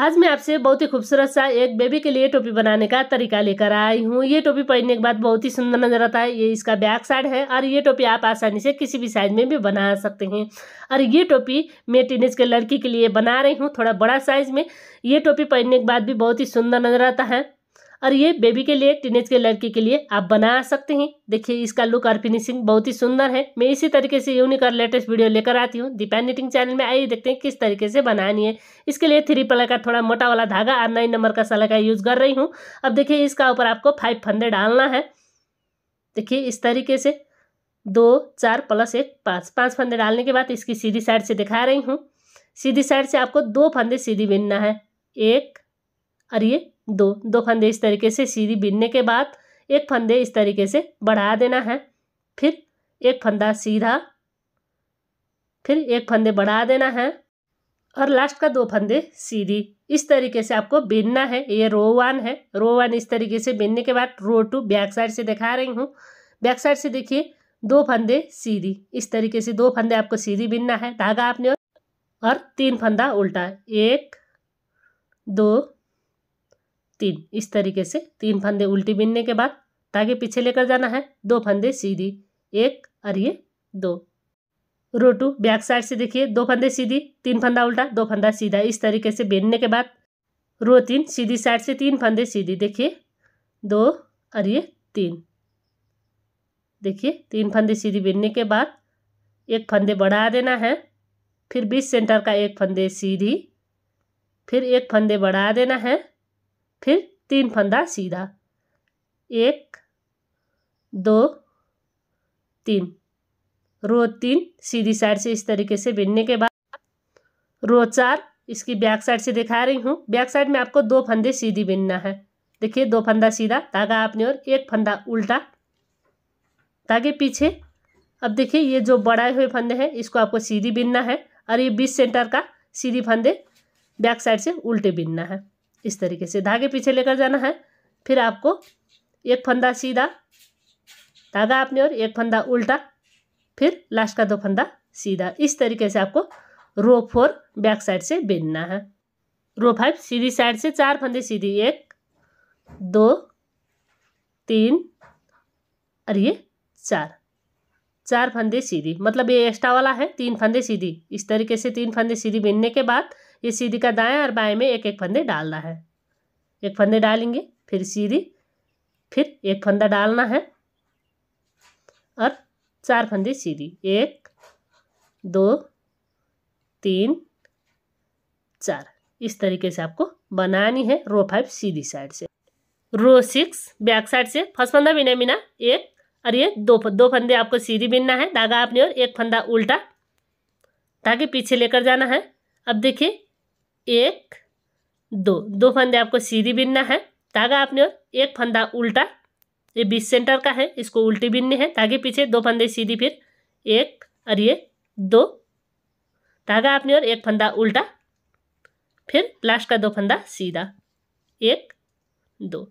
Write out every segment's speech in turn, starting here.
आज मैं आपसे बहुत ही खूबसूरत सा एक बेबी के लिए टोपी बनाने का तरीका लेकर आई हूँ ये टोपी पहनने के बाद बहुत ही सुंदर नजर आता है ये इसका बैक साइड है और ये टोपी आप आसानी से किसी भी साइज में भी बना सकते हैं और ये टोपी मैं टीनेज के लड़की के लिए बना रही हूँ थोड़ा बड़ा साइज में ये टोपी पहनने के बाद भी बहुत ही सुंदर नजर आता है और ये बेबी के लिए टीनेज के लड़की के लिए आप बना सकते हैं देखिए इसका लुक और फिनिशिंग बहुत ही सुंदर है मैं इसी तरीके से यूनिक और लेटेस्ट वीडियो लेकर आती हूँ दीपा निटिंग चैनल में आइए देखते हैं किस तरीके से बनानी है इसके लिए थ्री पलर का थोड़ा मोटा वाला धागा और नाइन नंबर का सला का यूज़ कर रही हूँ अब देखिए इसका ऊपर आपको फाइव फंदे डालना है देखिए इस तरीके से दो चार प्लस एक पाँच पाँच फंदे डालने के बाद इसकी सीधी साइड से दिखा रही हूँ सीधी साइड से आपको दो फंदे सीधी बिनना है एक और ये दो दो फंदे इस तरीके से सीधी बीनने के बाद एक फंदे इस तरीके से बढ़ा देना है फिर एक फंदा सीधा फिर एक फंदे बढ़ा देना है और लास्ट का दो फंदे सीधी इस तरीके से आपको बीनना है ये रो वन है रो वन इस तरीके से बिनने के बाद रो टू बैक साइड से दिखा रही हूँ बैक साइड से देखिए दो फंदे सीधी इस तरीके से दो फंदे आपको सीधी बिनना है धागा आपने और तीन फंदा उल्टा एक दो तीन इस तरीके से तीन फंदे उल्टी बिनने के बाद ताकि पीछे लेकर जाना है दो फंदे सीधी एक और ये दो रो टू बैक साइड से देखिए दो फंदे सीधी तीन फंदा उल्टा दो फंदा सीधा इस तरीके से बिनने के बाद रो तीन सीधी साइड से तीन फंदे सीधी देखिए दो और ये तीन देखिए तीन फंदे सीधी बिनने के बाद एक फंदे बढ़ा देना है फिर बीस सेंटर का एक फंदे सीधी फिर एक फंदे बढ़ा देना है फिर तीन फंदा सीधा एक दो तीन रो तीन सीधी साइड से इस तरीके से बिनने के बाद रो चार इसकी बैक साइड से दिखा रही हूँ बैक साइड में आपको दो फंदे सीधी बिनना है देखिए दो फंदा सीधा धागा आपने और एक फंदा उल्टा धागे पीछे अब देखिए ये जो बढ़ाए हुए फंदे हैं इसको आपको सीधी बिनना है और ये बीस सेंटर का सीधी फंदे बैक साइड से उल्टे बिनना है इस तरीके से धागे पीछे लेकर जाना है फिर आपको एक फंदा सीधा धागा आपने और एक फंदा उल्टा फिर लास्ट का दो फंदा सीधा इस तरीके से आपको रो फोर बैक साइड से बिनना है रो फाइव सीधी साइड से चार फंदे सीधी एक दो तीन और ये चार चार फंदे सीधी मतलब ये एक्स्ट्रा वाला है तीन फंदे सीधी इस तरीके से तीन फंदे सीधी बिनने के बाद ये सीधी का दाएं और बाएं में एक एक फंदे डालना है एक फंदे डालेंगे फिर सीधी फिर एक फंदा डालना है और चार फंदे सीधी एक दो तीन चार इस तरीके से आपको बनानी है रो फाइव सीधी साइड से रो सिक्स बैक साइड से फर्स्ट फंदा बिना बिना एक और ये दो दो फंदे आपको सीधी बिनना है धागा आपने और एक फंदा उल्टा ताकि पीछे लेकर जाना है अब देखिए एक दो दो फंदे आपको सीधी बिनना है धागा आपने और एक फंदा उल्टा ये बीस सेंटर का है इसको उल्टी बिननी है ताकि पीछे दो फंदे सीधी फिर एक और ये दो धागा आपने और एक फंदा उल्टा फिर लास्ट का दो फंदा सीधा एक दो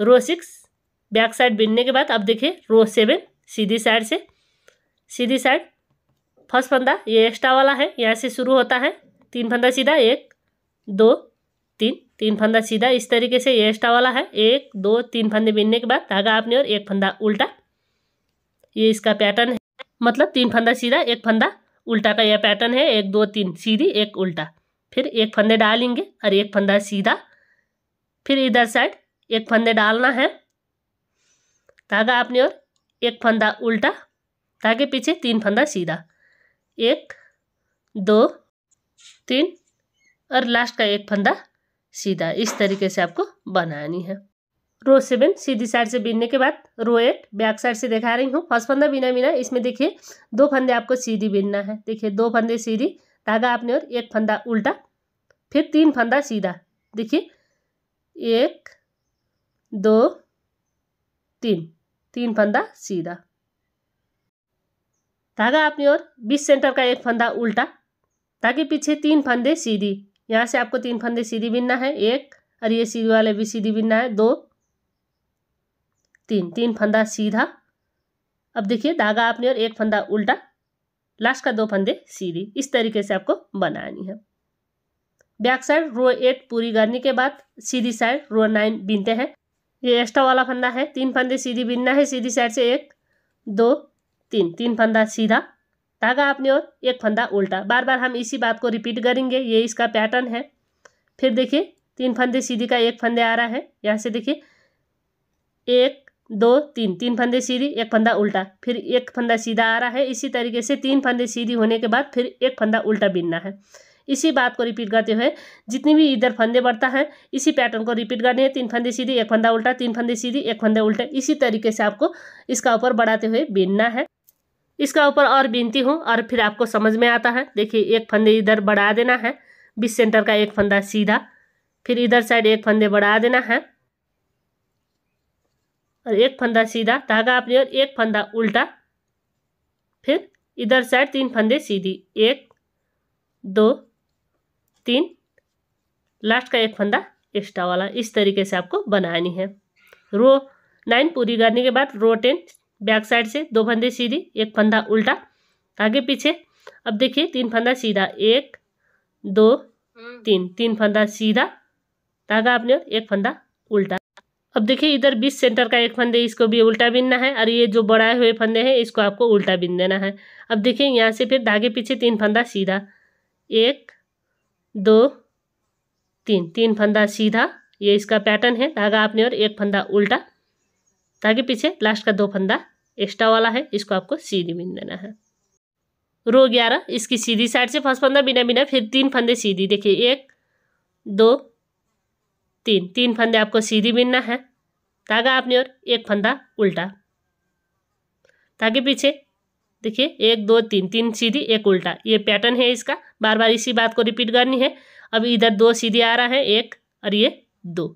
रो सिक्स बैक साइड बिनने के बाद अब देखिए रो सेवन सीधी साइड से सीधी साइड फर्स्ट फंदा ये एक्स्ट्रा वाला है यहाँ से शुरू होता है तीन फंदा सीधा एक दो तीन तीन फंदा सीधा इस तरीके से ये एक्स्ट्रा वाला है एक दो तीन फंदे बीनने के बाद धागा आपने और एक फंदा उल्टा ये इसका पैटर्न है मतलब तीन फंदा सीधा एक फंदा उल्टा का यह पैटर्न है एक दो तीन सीधी एक उल्टा फिर एक फंदे डालेंगे और एक फंदा सीधा फिर इधर साइड एक फंदे डालना है धागा आपने और एक फंदा उल्टा धागे पीछे तीन फंदा सीधा एक दो तीन और लास्ट का एक फंदा सीधा इस तरीके से आपको बनानी है रो सेवन सीधी साइड से बीनने के बाद रो एट बैक साइड से दिखा रही हूँ फर्स्ट फंदा बिना बिना इसमें देखिए दो फंदे आपको सीधी बीनना है देखिए दो फंदे सीधी धागा आपने और एक फंदा उल्टा फिर तीन फंदा सीधा देखिए एक दो तीन तीन फंदा सीधा धागा आपने और बीस सेंटर का एक फंदा उल्टा ताकि पीछे तीन फंदे सीधी यहाँ से आपको तीन फंदे सीधी बिनना है एक और ये सीधी वाले भी सीधी बिनना है दो तीन तीन फंदा सीधा अब देखिए धागा आपने और एक फंदा उल्टा लास्ट का दो फंदे सीधी इस तरीके से आपको बनानी है बैक साइड रो एट पूरी करने के बाद सीधी साइड रो नाइन बीनते हैं ये एक्स्ट्रा वाला फंदा है तीन फंदे सीधी बीनना है सीधी साइड से एक दो तीन तीन फंदा सीधा धागा अपनी ओर एक फंदा उल्टा बार बार हम इसी बात को रिपीट करेंगे ये इसका पैटर्न है फिर देखिए तीन फंदे सीधी का एक फंदे आ रहा है यहाँ से देखिए एक दो तीन तीन फंदे सीधी एक फंदा उल्टा फिर एक फंदा सीधा आ रहा है इसी तरीके से तीन फंदे सीधी होने के बाद फिर एक फंदा उल्टा बिनना है इसी बात को रिपीट करते हुए जितनी भी इधर फंदे बढ़ता है इसी पैटर्न को रिपीट करने हैं तीन फंदे सीधी एक फंदा उल्टा तीन फंदे सीधी एक फंदे उल्टा इसी तरीके से आपको इसका ऊपर बढ़ाते हुए बिनना है इसका ऊपर और बीनती हूँ और फिर आपको समझ में आता है देखिए एक फंदे इधर बढ़ा देना है बीस सेंटर का एक फंदा सीधा फिर इधर साइड एक फंदे बढ़ा देना है और एक फंदा सीधा धागा आपने और एक फंदा उल्टा फिर इधर साइड तीन फंदे सीधी एक दो तीन लास्ट का एक फंदा एक्स्ट्रा वाला इस तरीके से आपको बनानी है रो नाइन पूरी करने के बाद रो टेन बैक साइड से दो फंदे सीधे एक फंदा उल्टा आगे पीछे अब देखिए तीन फंदा सीधा एक दो हम्म। तीन तीन फंदा सीधा धागा आपने एक फंदा उल्टा अब देखिए इधर बीस सेंटर का एक फंदे इसको भी उल्टा बिनना है और ये जो बढ़ाए हुए फंदे हैं इसको आपको उल्टा बिन देना है अब देखिए यहाँ से फिर धागे पीछे तीन फंदा सीधा एक दो तीन तीन फंदा सीधा ये इसका पैटर्न है धागा आपने और एक फंदा उल्टा ताकि पीछे लास्ट का दो फंदा एक्स्ट्रा वाला है इसको आपको सीधी बिन देना है रो ग्यारह इसकी सीधी साइड से फर्स्ट फंदा बिना बिना फिर तीन फंदे सीधी देखिए एक दो तीन तीन फंदे आपको सीधी बिनना है धागा आपने और एक फंदा उल्टा ताकि पीछे देखिए एक दो तीन तीन सीधी एक उल्टा ये पैटर्न है इसका बार बार इसी बात को रिपीट करनी है अब इधर दो सीधी आ रहा है एक और ये दो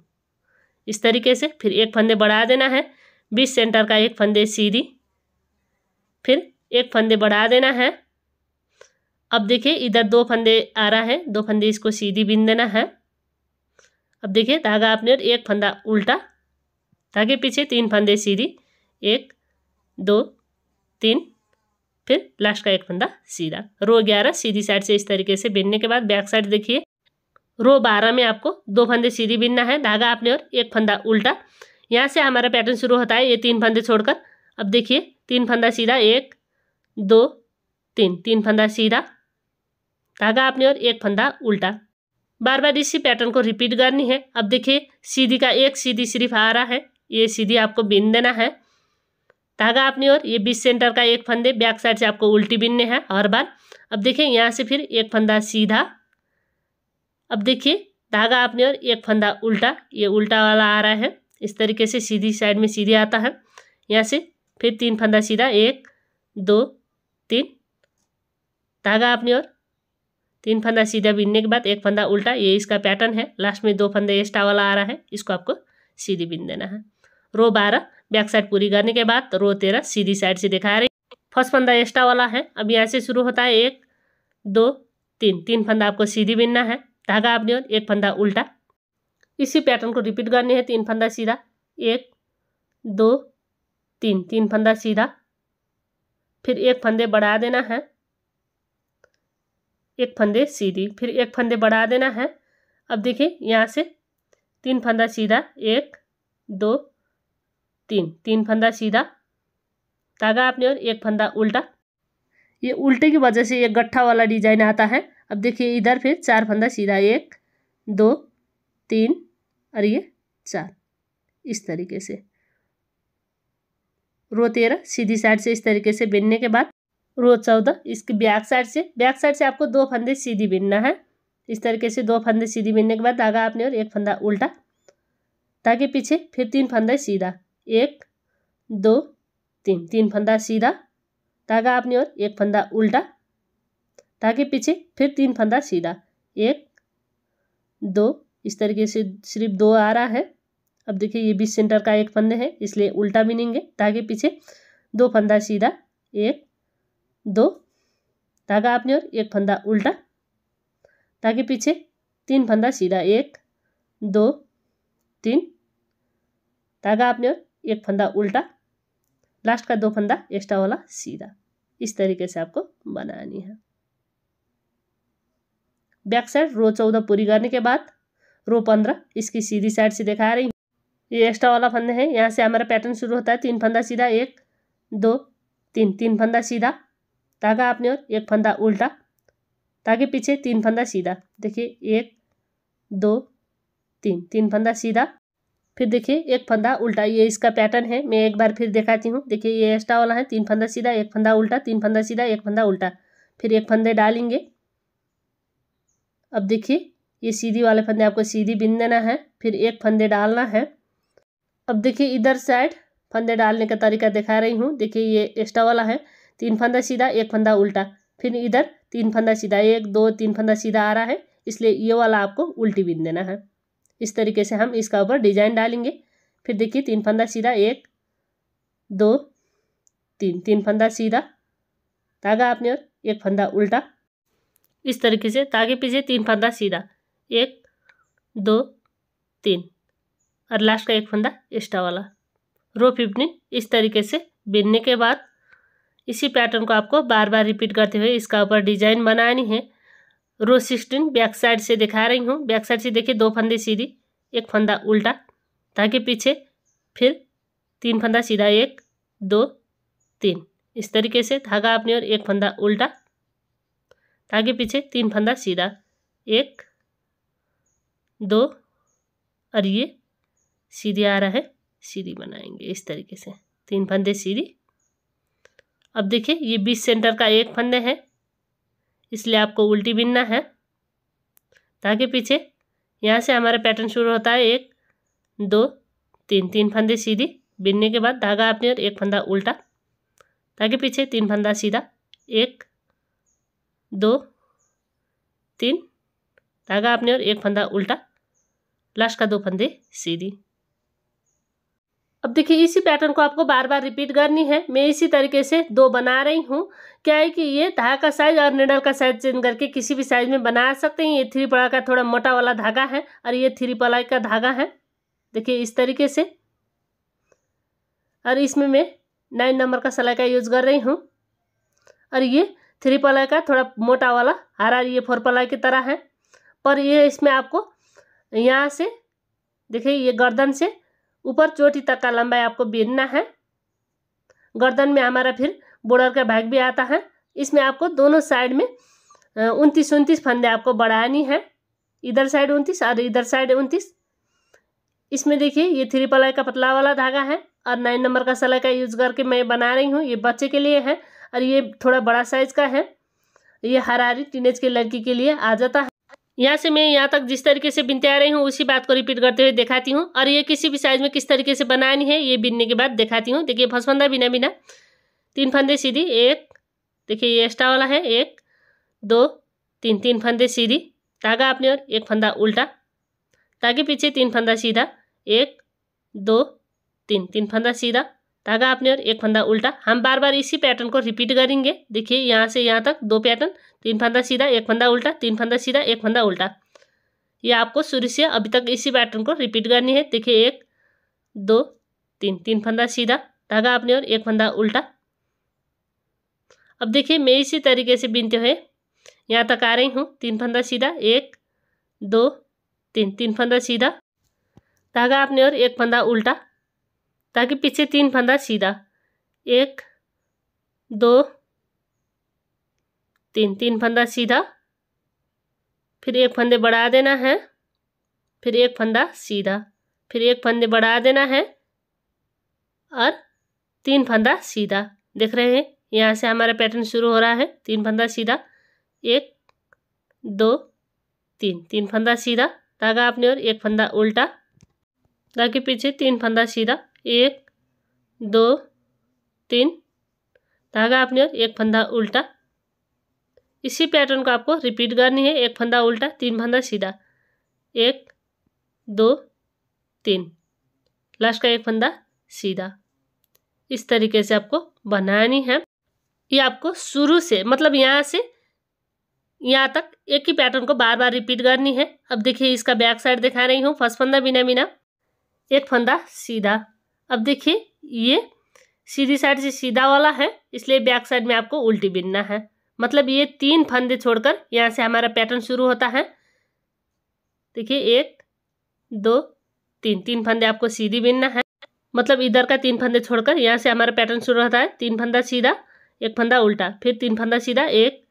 इस तरीके से फिर एक फंदे बढ़ा देना है बीस सेंटर का एक फंदे सीधी फिर एक फंदे बढ़ा देना है अब देखिए इधर दो फंदे आ रहा है दो फंदे इसको सीधी बिन देना है अब देखिए धागा आपने और एक फंदा उल्टा धागे पीछे तीन फंदे सीधी एक दो तीन फिर लास्ट का एक फंदा सीधा रो ग्यारह सीधी साइड से इस तरीके से बिनने के बाद बैक साइड देखिए रो बारह में आपको दो फंदे सीधी बिनना है धागा आपने और एक फंदा उल्टा यहाँ से हमारा पैटर्न शुरू होता है ये तीन फंदे छोड़कर अब देखिए तीन फंदा सीधा एक दो तीन तीन फंदा सीधा धागा अपनी और एक फंदा उल्टा बार बार इसी पैटर्न को रिपीट करनी है अब देखिए सीधी का एक सीधी सिर्फ आ रहा है ये सीधी आपको बीन देना है धागा अपनी और ये बीस सेंटर का एक फंदे बैक साइड से आपको उल्टी बीनने हैं हर बार अब देखिए यहाँ से फिर एक फंदा सीधा अब देखिए धागा अपनी और एक फंदा उल्टा ये उल्टा वाला आ रहा है इस तरीके से सीधी साइड में सीधे आता है यहाँ से फिर तीन फंदा सीधा एक दो तीन धागा अपनी ओर तीन फंदा सीधा बीनने के बाद एक फंदा उल्टा ये इसका पैटर्न है लास्ट में दो फंदे एक्स्ट्रा वाला आ रहा है इसको आपको सीधी बीन देना है रो बारह बैक साइड पूरी करने के बाद रो तेरह सीधी साइड से दिखा रही फर्स्ट फंदा एक्स्ट्रा वाला है अब यहाँ से शुरू होता है एक दो तीन तीन फंदा आपको सीधी बीनना है धागा अपनी ओर एक फंदा उल्टा इसी पैटर्न को रिपीट करने हैं तीन फंदा सीधा एक दो तीन तीन फंदा सीधा फिर एक फंदे बढ़ा देना है एक फंदे सीधी फिर एक फंदे बढ़ा देना है अब देखिए यहाँ से तीन फंदा सीधा एक दो तीन तीन फंदा सीधा तागा आपने और एक फंदा उल्टा ये उल्टे की वजह से एक गट्ठा वाला डिजाइन आता है अब देखिए इधर फिर चार फंदा सीधा एक दो तीन और ये चार इस तरीके से रो तेरह सीधी साइड से इस तरीके से बिनने के बाद रो चौदह इसके बैक साइड से बैक साइड से आपको दो फंदे सीधी बिनना है इस तरीके से दो फंदे सीधी बिनने के बाद धागा आपने और एक फंदा उल्टा ताकि पीछे फिर तीन फंदा सीधा एक दो तीन तीन फंदा सीधा धागा आपने और एक फंदा उल्टा ताकि पीछे फिर तीन फंदा सीधा एक दो इस तरीके से सिर्फ दो आ रहा है अब देखिए ये बीस सेंटर का एक फंदे है इसलिए उल्टा है ताकि पीछे दो फंदा सीधा एक दो धागा आपने और एक फंदा उल्टा ताकि पीछे तीन फंदा सीधा एक दो तीन धागा आपने और एक फंदा उल्टा लास्ट का दो फंदा एक्स्ट्रा वाला सीधा इस तरीके से आपको बनानी है बैक साइड रो चौदह पूरी करने के बाद रो पंद्रह इसकी सीधी साइड से दिखा रही हूँ ये एक्स्ट्रा वाला फंदे हैं यहाँ से हमारा पैटर्न शुरू होता है तीन फंदा सीधा एक दो तीन तीन फंदा सीधा ताका आपने और एक फंदा उल्टा ताकि पीछे तीन फंदा सीधा देखिए एक दो तीन तीन फंदा सीधा फिर देखिए एक फंदा उल्टा ये इसका पैटर्न है मैं एक बार फिर दिखाती हूँ देखिए ये एक्स्ट्रा वाला है तीन फंदा सीधा एक फंदा उल्टा तीन फंदा सीधा एक फंदा उल्टा फिर एक फंदे डालेंगे अब देखिए ये सीधी वाले फंदे आपको सीधी बिन देना है फिर एक फंदे डालना है अब देखिए इधर साइड फंदे डालने का तरीका दिखा रही हूँ देखिए ये एक्स्ट्रा वाला है तीन फंदा सीधा एक फंदा उल्टा फिर इधर तीन फंदा सीधा एक दो तीन फंदा सीधा आ रहा है इसलिए ये वाला आपको उल्टी बिन देना है इस तरीके से हम इसका ऊपर डिजाइन डालेंगे फिर देखिए तीन फंदा सीधा एक दो तीन तीन फंदा सीधा धागा आपने और एक फंदा उल्टा इस तरीके से धागे पीछे तीन फंदा सीधा एक दो तीन और लास्ट का एक फंदा एक्स्ट्रा वाला रो फिफ्टीन इस तरीके से बिनने के बाद इसी पैटर्न को आपको बार बार रिपीट करते हुए इसका ऊपर डिजाइन बनानी है रो सिक्सटीन बैक साइड से दिखा रही हूँ बैक साइड से देखिए दो फंदे सीधी एक फंदा उल्टा ताकि पीछे फिर तीन फंदा सीधा एक दो तीन इस तरीके से धागा अपनी और एक फंदा उल्टा ताकि पीछे तीन फंदा सीधा एक दो और ये सीढ़ी आ रहा है सीढ़ी बनाएंगे इस तरीके से तीन फंदे सीढ़ी अब देखिए ये बीस सेंटर का एक फंदे है इसलिए आपको उल्टी बिनना है ताकि पीछे यहाँ से हमारा पैटर्न शुरू होता है एक दो तीन तीन फंदे सीधी बिनने के बाद धागा आपने और एक फंदा उल्टा ताकि पीछे तीन फंदा सीधा एक दो तीन धागा अपने और एक फंदा उल्टा लास्ट का दो फंदे सीधी अब देखिए इसी पैटर्न को आपको बार बार रिपीट करनी है मैं इसी तरीके से दो बना रही हूँ क्या है कि ये धागा का साइज और निडल का साइज चेंज करके किसी भी साइज में बना सकते हैं ये थ्री पलाई का थोड़ा मोटा वाला धागा है और ये थ्री पलाई का धागा है देखिए इस तरीके से और इसमें मैं नाइन नंबर का सलाई का यूज़ कर रही हूँ और ये थ्री पलाई का थोड़ा मोटा वाला हरा ये फोर पलाई की तरह है पर ये इसमें आपको यहाँ से देखिए ये गर्दन से ऊपर चोटी तक का लंबाई आपको बीनना है गर्दन में हमारा फिर बॉर्डर का भाग भी आता है इसमें आपको दोनों साइड में उनतीस उनतीस फंदे आपको बढ़ानी है इधर साइड उनतीस और इधर साइड उनतीस इसमें देखिए ये थ्री पलाई का पतला वाला धागा है और नाइन नंबर का सलाई का यूज करके मैं बना रही हूँ ये बच्चे के लिए है और ये थोड़ा बड़ा साइज का है ये हरारी टीनेज के लड़की के लिए आ जाता है यहाँ से मैं यहाँ तक जिस तरीके से बिनते आ रही हूँ उसी बात को रिपीट करते हुए दिखाती हूँ और ये किसी भी साइज में किस तरीके से बनानी है ये बिनने के बाद दिखाती हूँ देखिए फसफंदा बिना बिना तीन फंदे सीधी एक देखिए ये एक्स्ट्रा वाला है एक दो तीन तीन फंदे सीधी धागा आपने और एक फंदा उल्टा ताकि पीछे तीन फंदा सीधा एक दो तीन तीन फंदा सीधा धागा आपने और एक फंदा उल्टा हम बार बार इसी पैटर्न को रिपीट करेंगे देखिए यहाँ से यहाँ तक दो पैटर्न तीन फंदा सीधा एक फंदा उल्टा तीन फंदा सीधा एक फंदा उल्टा ये आपको शुरू से अभी तक इसी पैटर्न को रिपीट करनी है देखिए एक दो तीन तीन फंदा सीधा धागा आपने और एक फंदा उल्टा अब देखिए मैं इसी तरीके से बीनते हुए यहाँ तक आ रही हूँ तीन फंदा सीधा एक दो तीन तीन फंदा सीधा धागा आपने और एक फंदा उल्टा ताकि पीछे तीन फंदा सीधा एक दो तीन तीन फंदा सीधा फिर एक फंदे बढ़ा देना है फिर एक फंदा सीधा फिर एक फंदे बढ़ा देना है और तीन फंदा सीधा देख रहे हैं यहाँ से हमारा पैटर्न शुरू हो रहा है तीन फंदा सीधा एक दो तीन तीन फंदा सीधा धागा आपने और एक फंदा उल्टा धागे पीछे तीन फंदा सीधा एक दो तीन धागा आपने एक फंदा उल्टा इसी पैटर्न को आपको रिपीट करनी है एक फंदा उल्टा तीन फंदा सीधा एक दो तीन लास्ट का एक फंदा सीधा इस तरीके से आपको बनानी है ये आपको शुरू से मतलब यहाँ से यहाँ तक एक ही पैटर्न को बार बार रिपीट करनी है अब देखिए इसका बैक साइड दिखा रही हूँ फर्स्ट फंदा बिना बिना एक फंदा सीधा अब देखिए ये सीधी साइड से सीधा वाला है इसलिए बैक साइड में आपको उल्टी बिनना है मतलब ये तीन फंदे छोड़कर यहाँ से हमारा पैटर्न शुरू होता है देखिए एक दो तीन तीन फंदे आपको सीधी बिनना है मतलब इधर का तीन फंदे छोड़कर यहाँ से हमारा पैटर्न शुरू होता है तीन फंदा सीधा एक फंदा उल्टा फिर तीन फंदा सीधा एक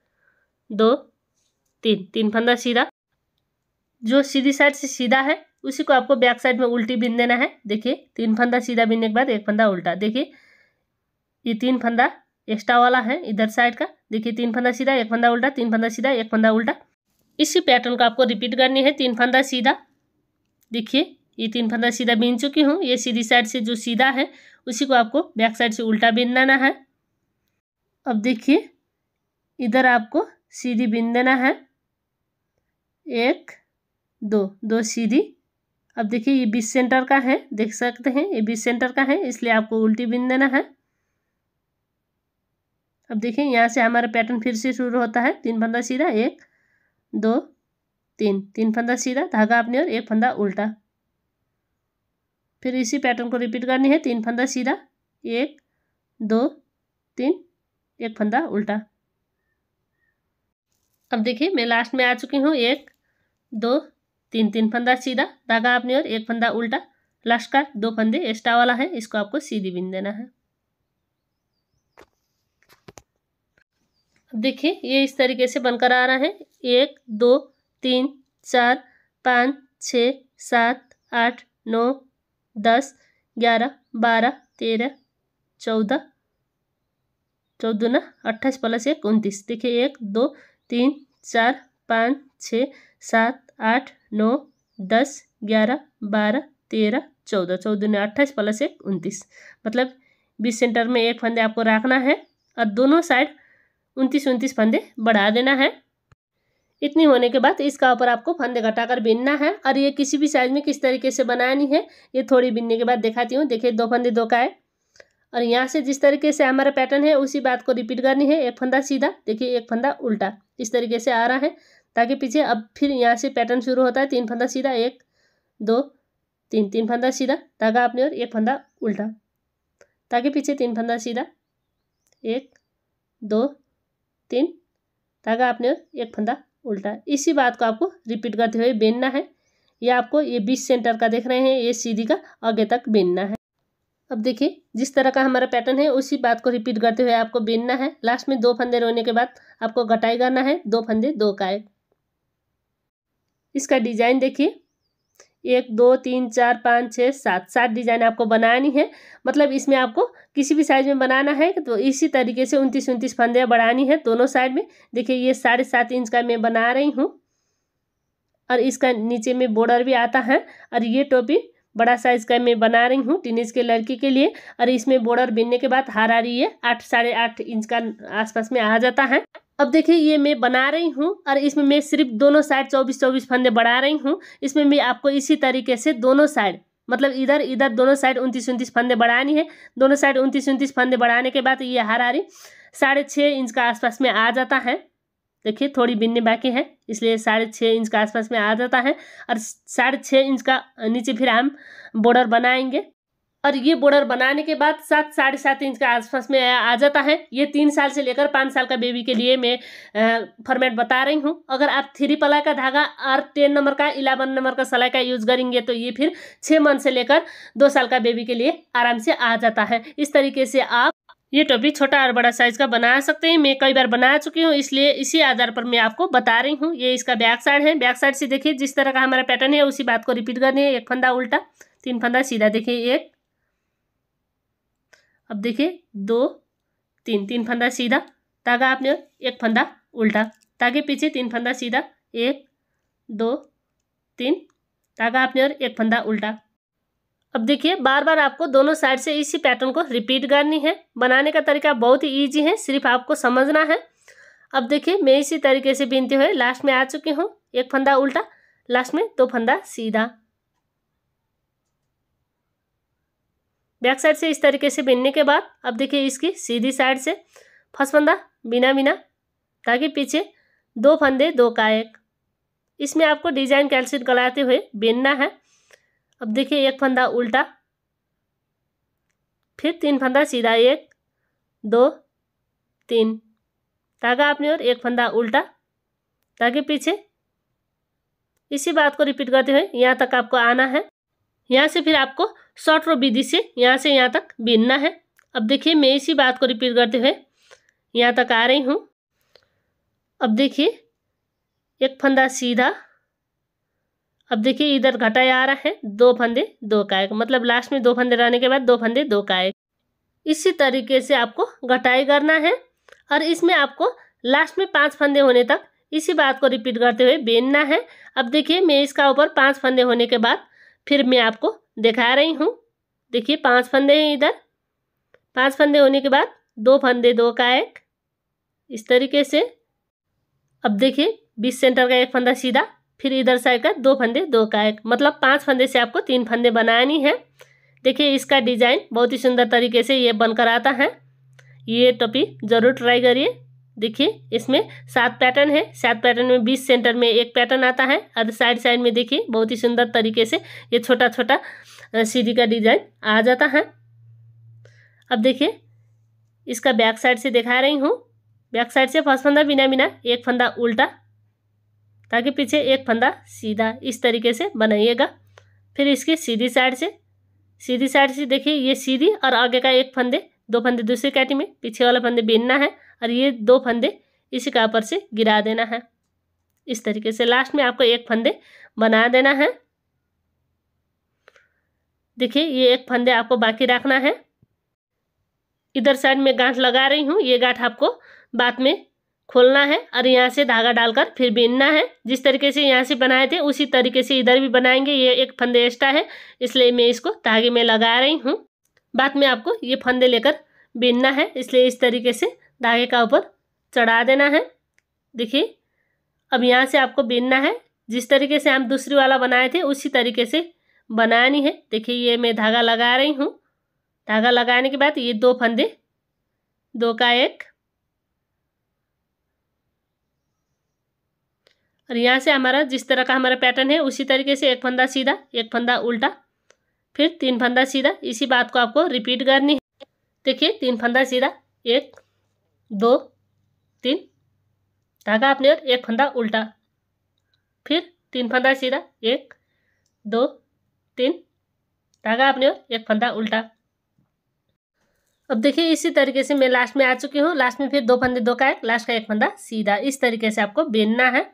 दो तीन तीन फंदा सीधा जो सीधी साइड से सीधा है उसी को आपको बैक साइड में उल्टी बीन देना है देखिए तीन फंदा सीधा बीनने के बाद एक फंदा उल्टा देखिए ये तीन फंदा एक्स्ट्रा वाला है इधर साइड का देखिए तीन फंदा सीधा एक फंदा उल्टा तीन फंदा सीधा एक फंदा उल्टा इसी पैटर्न को आपको रिपीट करनी है तीन फंदा सीधा देखिए ये तीन फंदा सीधा बीन चुकी हूँ ये सीधी साइड से जो सीधा है उसी को आपको बैक साइड से उल्टा बीन देना है अब देखिए इधर आपको सीधी बीन देना है एक दो दो सीधी अब देखिए ये बीस सेंटर का है देख सकते हैं ये बीस सेंटर का है इसलिए आपको उल्टी बिन देना है अब देखिए यहाँ से हमारा पैटर्न फिर से शुरू होता है तीन फंदा सीधा एक दो तीन तीन फंदा सीधा धागा आपने और एक फंदा उल्टा फिर इसी पैटर्न को रिपीट करनी है तीन फंदा सीधा एक दो तीन एक फंदा उल्टा अब देखिए मैं लास्ट में आ चुकी हूँ एक दो तीन तीन फंदा सीधा धागा आपने और एक फंदा उल्टा लास्ट का दो फंदे एक्स्ट्रा वाला है इसको आपको सीधी बिन देना है देखिए ये इस तरीके से बनकर आ रहा है एक दो तीन चार पाँच छ सात आठ नौ दस ग्यारह बारह तेरह चौदह चौदह ना अट्ठाईस प्लस एक उनतीस देखिए एक दो तीन चार पाँच छ सात आठ नौ दस ग्यारह बारह तेरह चौदह चौदह ने अट्ठाईस प्लस एक उनतीस मतलब बीस सेंटर में एक फंदे आपको रखना है और दोनों साइड उनतीस उनतीस फंदे बढ़ा देना है इतनी होने के बाद इसका ऊपर आपको फंदे घटाकर बीनना है और ये किसी भी साइज में किस तरीके से बनानी है ये थोड़ी बीनने के बाद दिखाती हूँ देखिए दो फंदे दो का है और यहाँ से जिस तरीके से हमारा पैटर्न है उसी बात को रिपीट करनी है एक फंदा सीधा देखिए एक फंदा उल्टा इस तरीके से आ रहा है ताकि पीछे अब फिर यहाँ से पैटर्न शुरू होता है तीन फंदा सीधा एक दो तीन तीन फंदा सीधा धागा अपनी और एक फंदा उल्टा ताकि पीछे तीन फंदा सीधा एक दो तीन धागा अपने और एक फंदा उल्टा इसी बात को आपको रिपीट करते हुए बेनना है या आपको ये बीस सेंटर का देख रहे हैं ये सीधी का आगे तक बेनना है अब देखिए जिस तरह का हमारा पैटर्न है उसी बात को रिपीट करते हुए आपको बेनना है लास्ट में दो फंदे रोने के बाद आपको घटाई करना है दो फंदे दो का एक इसका डिजाइन देखिए एक दो तीन चार पाँच छः सात सात डिजाइन आपको बनानी है मतलब इसमें आपको किसी भी साइज में बनाना है तो इसी तरीके से उनतीस उनतीस फंदे बढ़ानी है दोनों साइड में देखिए ये साढ़े सात इंच का मैं बना रही हूँ और इसका नीचे में बॉर्डर भी आता है और ये टोपी बड़ा साइज का मैं बना रही हूँ टीनेज के लड़की के लिए और इसमें बॉर्डर बिनने के बाद हार आ रही है आठ साढ़े आठ इंच का आसपास में आ जाता है अब देखिए ये मैं बना रही हूँ और इसमें मैं सिर्फ दोनों साइड चौबीस चौबीस फंदे बढ़ा रही हूँ इसमें मैं आपको इसी तरीके से दोनों साइड मतलब इधर इधर दोनों साइड उनतीस उनतीस फंदे बढ़ानी है दोनों साइड उनतीस उनतीस फंदे बढ़ाने के बाद ये हर हरी साढ़े छः इंच का आसपास में आ जाता है देखिए थोड़ी बिनने बाकी है इसलिए साढ़े छः इंच का आसपास में आ जाता है और साढ़े छः इंच का नीचे फिर हम बॉर्डर बनाएंगे और ये बॉर्डर बनाने के बाद सात साढ़े सात इंच के आसपास में आ जाता है ये तीन साल से लेकर पाँच साल का बेबी के लिए मैं फॉर्मेट बता रही हूँ अगर आप थ्री पलाई का धागा और टेन नंबर का इलेवन नंबर का सलाई का यूज करेंगे तो ये फिर छः मंथ से लेकर दो साल का बेबी के लिए आराम से आ जाता है इस तरीके से आप ये टोपी छोटा और बड़ा साइज का बना सकते हैं मैं कई बार बना चुकी हूँ इसलिए इसी आधार पर मैं आपको बता रही हूँ ये इसका बैक साइड है बैक साइड से देखिए जिस तरह का हमारा पैटर्न है उसी बात को रिपीट करनी है एक फंदा उल्टा तीन फंदा सीधा देखिए एक अब देखिए दो तीन तीन फंदा सीधा तागा आपने एक फंदा उल्टा तागे पीछे तीन फंदा सीधा एक दो तीन तागा आपने और एक फंदा उल्टा अब देखिए बार बार आपको दोनों साइड से इसी पैटर्न को रिपीट करनी है बनाने का तरीका बहुत ही ईजी है सिर्फ आपको समझना है अब देखिए मैं इसी तरीके से बीनते हुए लास्ट में आ चुकी हूँ एक फंदा उल्टा लास्ट में दो फंदा सीधा बैक साइड से इस तरीके से बिनने के बाद अब देखिए इसकी सीधी साइड से फर्स्ट फंदा बिना बिना ताकि पीछे दो फंदे दो का एक इसमें आपको डिजाइन कैल्सिट गलाते हुए बिनना है अब देखिए एक फंदा उल्टा फिर तीन फंदा सीधा एक दो तीन ताकि आपने और एक फंदा उल्टा ताकि पीछे इसी बात को रिपीट करते हुए यहाँ तक आपको आना है यहाँ से फिर आपको शॉर्ट रो विधि से यहाँ से यहाँ तक बीनना है अब देखिए मैं इसी बात को रिपीट करते हुए यहाँ तक आ रही हूँ अब देखिए एक फंदा सीधा अब देखिए इधर घटाया आ रहा है दो फंदे दो का एक मतलब लास्ट में दो फंदे रहने के बाद दो फंदे दो का एक इसी तरीके से आपको घटाई करना है और इसमें आपको लास्ट में पांच फंदे होने तक इसी बात को रिपीट करते हुए बेनना है अब देखिए मैं इसका ऊपर पांच फंदे होने के बाद फिर मैं आपको दिखा रही हूँ देखिए पांच फंदे हैं इधर पांच फंदे होने के बाद दो फंदे दो का एक इस तरीके से अब देखिए बीस सेंटर का एक फंदा सीधा फिर इधर साइड का दो फंदे दो का एक मतलब पांच फंदे से आपको तीन फंदे बनानी है देखिए इसका डिज़ाइन बहुत ही सुंदर तरीके से ये बनकर आता है ये टोपी ज़रूर ट्राई करिए देखिए इसमें सात पैटर्न है सात पैटर्न में बीस सेंटर में एक पैटर्न आता है अदर साइड साइड में देखिए बहुत ही सुंदर तरीके से ये छोटा छोटा सीढ़ी का डिजाइन आ जाता है अब देखिए इसका बैक साइड से दिखा रही हूँ बैक साइड से फर्स्ट फंदा बिना बिना एक फंदा उल्टा ताकि पीछे एक फंदा सीधा इस तरीके से बनाइएगा फिर इसके सीधी साइड से सीधी साइड से देखिए ये सीधी और आगे का एक फंदे दो फंदे दूसरी कैटी में पीछे वाला फंदे बीनना है और ये दो फंदे इसी का ऊपर से गिरा देना है इस तरीके से लास्ट में आपको एक फंदे बना देना है देखिए ये एक फंदे आपको बाकी रखना है इधर साइड में गांठ लगा रही हूँ ये गांठ आपको बाद में खोलना है और यहाँ से धागा डालकर फिर बीनना है जिस तरीके से यहाँ से बनाए थे उसी तरीके से इधर भी बनाएंगे ये एक फंदे एक्स्ट्रा है इसलिए मैं इसको धागे में लगा रही हूँ बाद में आपको ये फंदे लेकर बीनना है इसलिए इस तरीके से धागे का ऊपर चढ़ा देना है देखिए अब यहाँ से आपको बीनना है जिस तरीके से हम दूसरी वाला बनाए थे उसी तरीके से बनानी है देखिए ये मैं धागा लगा रही हूँ धागा लगाने के बाद ये दो फंदे दो का एक और यहाँ से हमारा जिस तरह का हमारा पैटर्न है उसी तरीके से एक फंदा सीधा एक फंदा उल्टा फिर तीन फंदा सीधा इसी बात को आपको रिपीट करनी है देखिए तीन फंदा सीधा एक दो तीन धागा आपने और एक फंदा उल्टा फिर तीन फंदा सीधा एक दो तीन धागा आपने और एक फंदा उल्टा अब देखिए इसी तरीके से मैं लास्ट में आ चुकी हूँ लास्ट में फिर दो फंदे दो का एक लास्ट का एक फंदा सीधा इस तरीके से आपको बेनना है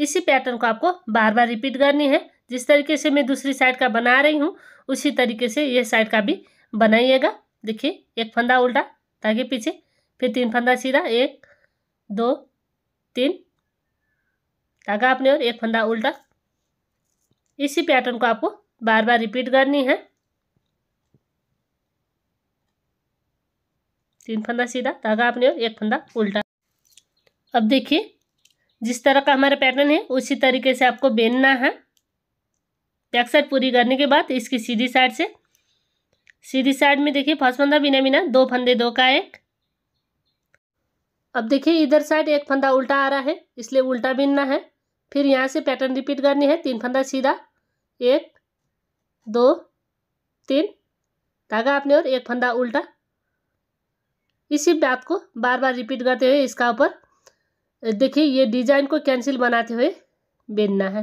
इसी पैटर्न को आपको बार बार रिपीट करनी है जिस तरीके से मैं दूसरी साइड का बना रही हूँ उसी तरीके से ये साइड का भी बनाइएगा देखिए एक फंदा उल्टा ताकि पीछे फिर तीन फंदा सीधा एक दो तीन धागा अपने और एक फंदा उल्टा इसी पैटर्न को आपको बार बार रिपीट करनी है तीन फंदा सीधा धागा अपने और एक फंदा उल्टा अब देखिए जिस तरह का हमारा पैटर्न है उसी तरीके से आपको बेनना है बैक साइड पूरी करने के बाद इसकी सीधी साइड से सीधी साइड में देखिए फर्स्ट फंदा बिना बिना दो फंदे दो का एक अब देखिए इधर साइड एक फंदा उल्टा आ रहा है इसलिए उल्टा बिनना है फिर यहाँ से पैटर्न रिपीट करनी है तीन फंदा सीधा एक दो तीन धागा आपने और एक फंदा उल्टा इसी बात को बार बार रिपीट करते हुए इसका ऊपर देखिए ये डिजाइन को कैंसिल बनाते हुए बिनना है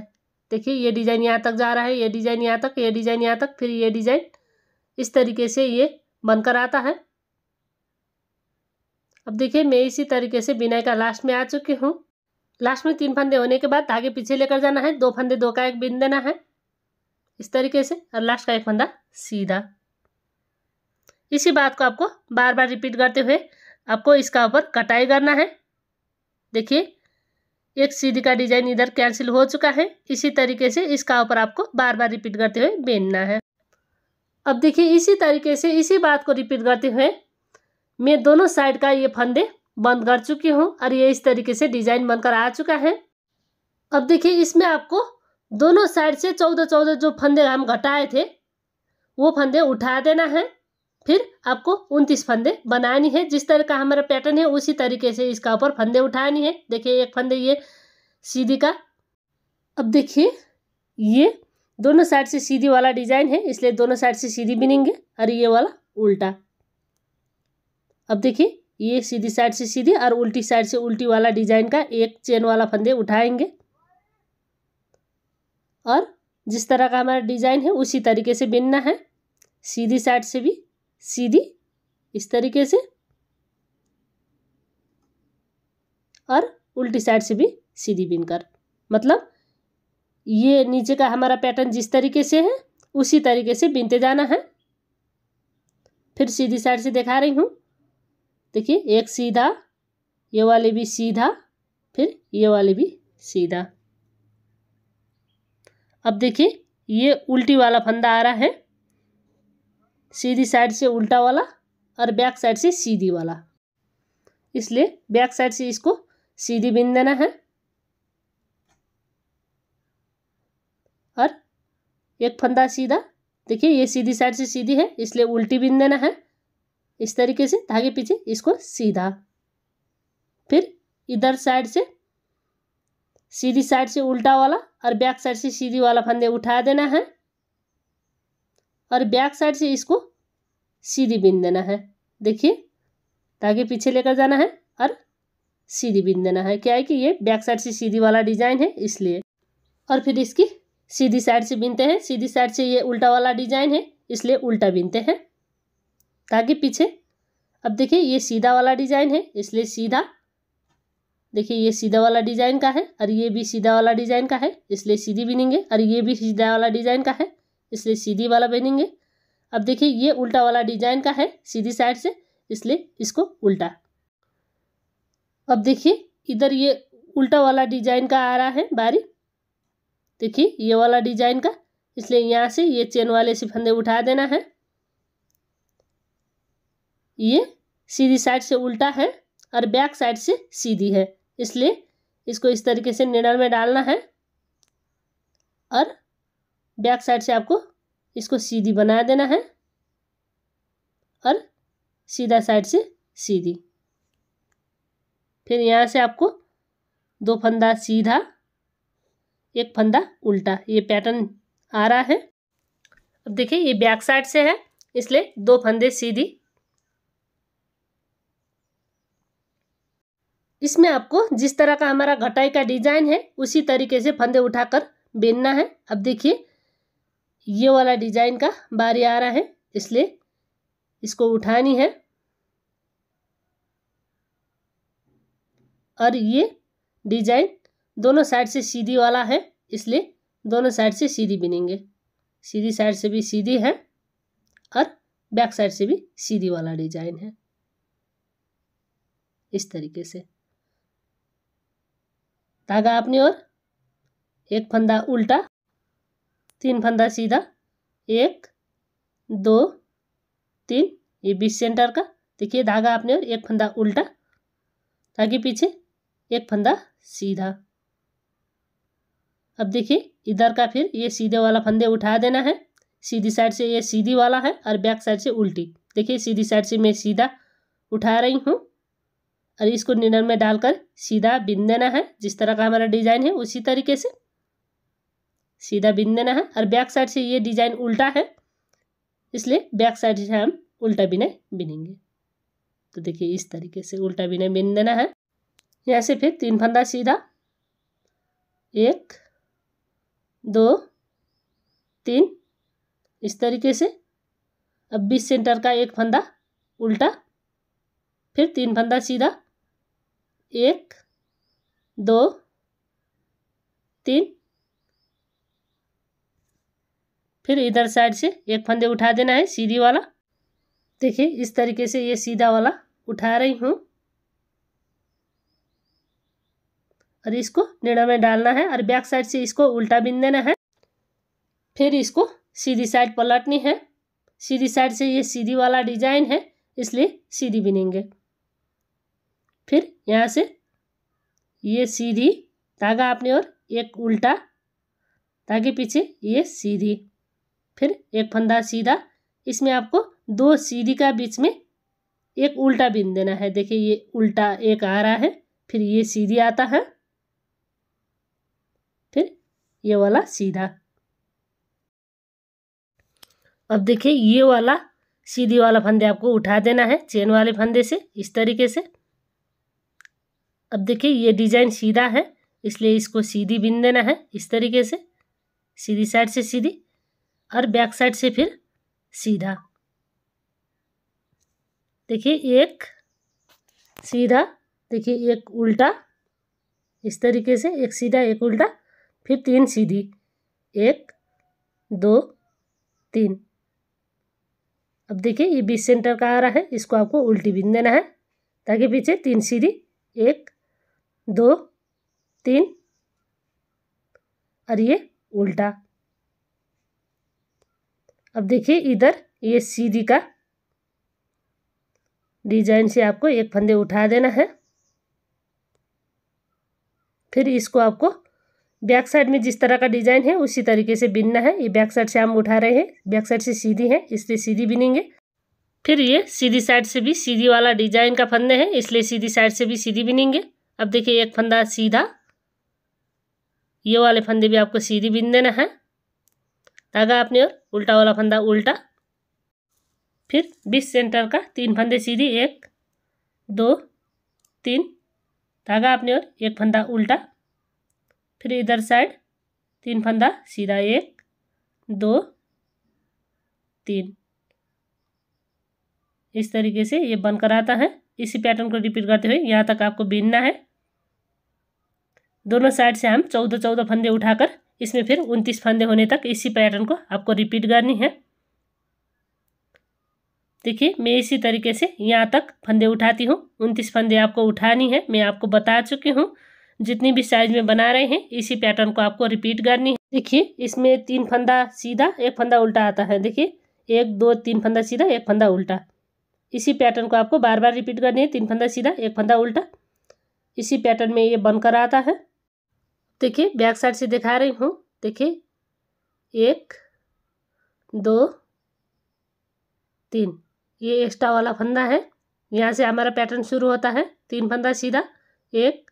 देखिए ये डिज़ाइन यहाँ तक जा रहा है ये डिज़ाइन यहाँ तक ये डिज़ाइन यहाँ तक फिर ये डिज़ाइन इस तरीके से ये बनकर आता है अब देखिए मैं इसी तरीके से बिनाई का लास्ट में आ चुकी हूँ लास्ट में तीन फंदे होने के बाद आगे पीछे लेकर जाना है दो फंदे दो का एक बिन देना है इस तरीके से और लास्ट का एक फंदा सीधा इसी बात को आपको बार बार रिपीट करते हुए आपको इसका ऊपर कटाई करना है देखिए एक सीधी का डिजाइन इधर कैंसिल हो चुका है इसी तरीके से इसका ऊपर आपको बार बार रिपीट करते हुए बेनना है अब देखिए इसी तरीके से इसी बात को रिपीट करते हुए मैं दोनों साइड का ये फंदे बंद कर चुकी हूँ और ये इस तरीके से डिजाइन बनकर आ चुका है अब देखिए इसमें आपको दोनों साइड से चौदह चौदह जो फंदे हम घटाए थे वो फंदे उठा देना है फिर आपको उनतीस फंदे बनानी है जिस तरह का हमारा पैटर्न है उसी तरीके से इसका ऊपर फंदे उठानी है देखिए एक फंदे ये सीधी का अब देखिए ये दोनों साइड से सीधी वाला डिजाइन है इसलिए दोनों साइड से सीधी बिनेंगे और ये वाला उल्टा अब देखिए ये सीधी साइड से सीधी और उल्टी साइड से उल्टी वाला डिजाइन का एक चेन वाला फंदे उठाएंगे और जिस तरह का हमारा डिजाइन है उसी तरीके से बिनना है सीधी साइड से भी सीधी इस तरीके से और उल्टी साइड से भी सीधी बिनकर मतलब ये नीचे का हमारा पैटर्न जिस तरीके से है उसी तरीके से बिनते जाना है फिर सीधी साइड से दिखा रही हूँ देखिए एक सीधा ये वाले भी सीधा फिर ये वाले भी सीधा अब देखिए ये उल्टी वाला फंदा आ रहा है सीधी साइड से उल्टा वाला और बैक साइड से सीधी वाला इसलिए बैक साइड से इसको सीधी बिन देना है और एक फंदा सीधा देखिए ये सीधी साइड से सीधी है इसलिए उल्टी बिन देना है इस तरीके से धागे पीछे इसको सीधा फिर इधर साइड से सीधी साइड से उल्टा वाला और बैक साइड से सीधी वाला फंदे उठा देना है और बैक साइड से इसको सीधी बिन देना है देखिए धागे पीछे लेकर जाना है और सीधी बिन देना है क्या है कि ये बैक साइड से सीधी वाला डिजाइन है इसलिए और फिर इसकी सीधी साइड से बिनते हैं सीधी साइड से ये उल्टा वाला डिजाइन है इसलिए उल्टा बिनते हैं ताकि पीछे अब देखिए ये सीधा वाला डिज़ाइन है इसलिए सीधा देखिए ये सीधा वाला डिज़ाइन का है और ये भी सीधा वाला डिज़ाइन का है इसलिए सीधी बिनेंगे और ये भी सीधा वाला डिज़ाइन का है इसलिए सीधी वाला बनेंगे अब देखिए ये उल्टा वाला डिज़ाइन का है सीधी साइड से इसलिए इसको उल्टा अब देखिए इधर ये उल्टा वाला डिज़ाइन का आ रहा है बारी देखिए ये वाला डिज़ाइन का इसलिए यहाँ से ये चेन वाले से फंदे उठा देना है ये सीधी साइड से उल्टा है और बैक साइड से सीधी है इसलिए इसको इस तरीके से निडल में डालना है और बैक साइड से आपको इसको सीधी बना देना है और सीधा साइड से सीधी फिर यहाँ से आपको दो फंदा सीधा एक फंदा उल्टा ये पैटर्न आ रहा है अब देखिए ये बैक साइड से है इसलिए दो फंदे सीधी इसमें आपको जिस तरह का हमारा घटाई का डिजाइन है उसी तरीके से फंदे उठाकर बेनना है अब देखिए ये वाला डिजाइन का बारी आ रहा है इसलिए इसको उठानी है और ये डिजाइन दोनों साइड से सीधी वाला है इसलिए दोनों साइड से सीधी बिनेंगे सीधी साइड से भी सीधी है और बैक साइड से भी सीधी वाला डिजाइन है इस तरीके से धागा अपनी ओर एक फंदा उल्टा तीन फंदा सीधा एक दो तीन ये बीस सेंटर का देखिए धागा आपने और एक फंदा उल्टा धागे पीछे एक फंदा सीधा अब देखिए इधर का फिर ये सीधे वाला फंदे उठा देना है सीधी साइड से ये सीधी वाला है और बैक साइड से उल्टी देखिए सीधी साइड से मैं सीधा उठा रही हूँ और इसको निडर में डालकर सीधा बिन देना है जिस तरह का हमारा डिजाइन है उसी तरीके से सीधा बिन देना है और बैक साइड से ये डिजाइन उल्टा है इसलिए बैक साइड से हम उल्टा बिने बिनेंगे तो देखिए इस तरीके से उल्टा बिने बिन देना है यहाँ से फिर तीन फंदा सीधा एक दो तीन इस तरीके से अब बीस सेंटर का एक फंदा उल्टा फिर तीन फंदा सीधा एक दो तीन फिर इधर साइड से एक फंदे उठा देना है सीधी वाला देखिए इस तरीके से ये सीधा वाला उठा रही हूँ और इसको नेड़ा में डालना है और बैक साइड से इसको उल्टा बिन देना है फिर इसको सीधी साइड पलटनी है सीधी साइड से ये सीधी वाला डिजाइन है इसलिए सीधी बिनेंगे फिर यहाँ से ये सीधी धागा आपने और एक उल्टा धागे पीछे ये सीधी फिर एक फंदा सीधा इसमें आपको दो सीधी का बीच में एक उल्टा बिन देना है देखिए ये उल्टा एक आ रहा है फिर ये सीधी आता है फिर ये वाला सीधा अब देखिए ये वाला सीधी वाला फंदे आपको उठा देना है चेन वाले फंदे से इस तरीके से अब देखिए ये डिज़ाइन सीधा है इसलिए इसको सीधी बिन देना है इस तरीके से सीधी साइड से सीधी और बैक साइड से फिर सीधा देखिए एक सीधा देखिए एक उल्टा इस तरीके से एक सीधा एक उल्टा फिर तीन सीधी एक दो तीन अब देखिए ये बीस सेंटर का आ रहा है इसको आपको उल्टी बिन देना है ताकि पीछे तीन सीधी एक दो तीन और ये उल्टा अब देखिए इधर ये सीधी का डिजाइन से आपको एक फंदे उठा देना है फिर इसको आपको बैक साइड में जिस तरह का डिजाइन है उसी तरीके से बिनना है ये बैक साइड से हम उठा रहे हैं बैक साइड से सीधी है इसलिए सीधी बिनेंगे फिर ये सीधी साइड से भी सीधी वाला डिजाइन का फंदे हैं इसलिए सीधी साइड से भी सीधी बिनेंगे अब देखिए एक फंदा सीधा ये वाले फंदे भी आपको सीधी बिन देना है धागा आपने और उल्टा वाला फंदा उल्टा फिर बीस सेंटर का तीन फंदे सीधी एक दो तीन धागा आपने और एक फंदा उल्टा फिर इधर साइड तीन फंदा सीधा एक दो तीन इस तरीके से ये बनकर आता है इसी पैटर्न को रिपीट करते हुए यहाँ तक आपको बीनना है दोनों साइड से हम चौदह चौदह फंदे उठाकर इसमें फिर उनतीस फंदे होने तक इसी पैटर्न को आपको रिपीट करनी है देखिए मैं इसी तरीके से यहाँ तक फंदे उठाती हूँ उनतीस फंदे आपको उठानी है मैं आपको बता चुकी हूँ जितनी भी साइज में बना रहे हैं इसी पैटर्न को आपको रिपीट करनी है देखिए इसमें तीन फंदा सीधा एक फंदा उल्टा आता है देखिए एक दो तीन फंदा सीधा एक फंदा उल्टा इसी पैटर्न को आपको बार बार रिपीट करनी है तीन फंदा सीधा एक फंदा उल्टा इसी पैटर्न में ये बनकर आता है देखिए बैक साइड से दिखा रही हूँ देखिए एक दो तीन ये एक्स्ट्रा वाला फंदा है यहाँ से हमारा पैटर्न शुरू होता है तीन फंदा सीधा एक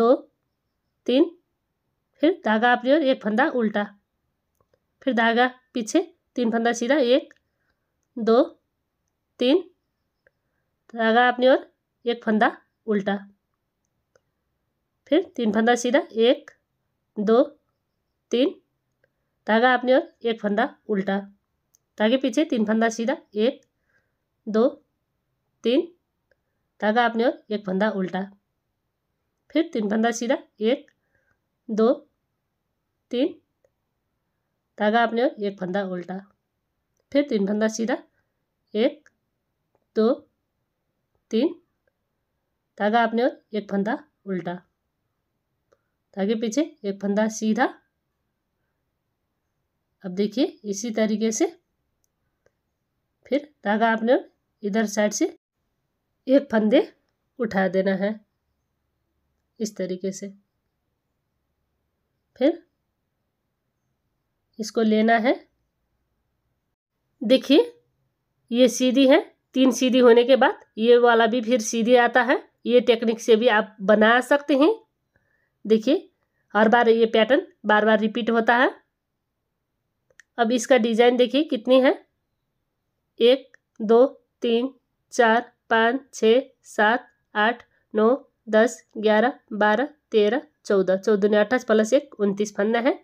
दो तीन फिर धागा अपनी ओर एक फंदा उल्टा फिर धागा पीछे तीन फंदा सीधा एक दो तीन धागा आपने और एक फंदा उल्टा फिर तीन फंदा सीधा एक दो तीन धागा आपने और एक फंदा उल्टा धागे पीछे तीन फंदा सीधा एक दो तीन धागा आपने और एक फंदा उल्टा फिर तीन फंदा सीधा एक दो तीन धागा आपने और एक फंदा उल्टा फिर तीन फंदा सीधा एक दो तीन धागा आपने और एक फंदा उल्टा धागे पीछे एक फंदा सीधा अब देखिए इसी तरीके से फिर धागा आपने और इधर साइड से एक फंदे उठा देना है इस तरीके से फिर इसको लेना है देखिए ये सीधी है तीन सीधी होने के बाद ये वाला भी फिर सीधी आता है ये टेक्निक से भी आप बना सकते हैं देखिए हर बार ये पैटर्न बार बार रिपीट होता है अब इसका डिज़ाइन देखिए कितनी है एक दो तीन चार पाँच छ सात आठ नौ दस ग्यारह बारह तेरह चौदह चौदह ने अट्ठाईस प्लस एक उनतीस फंदा है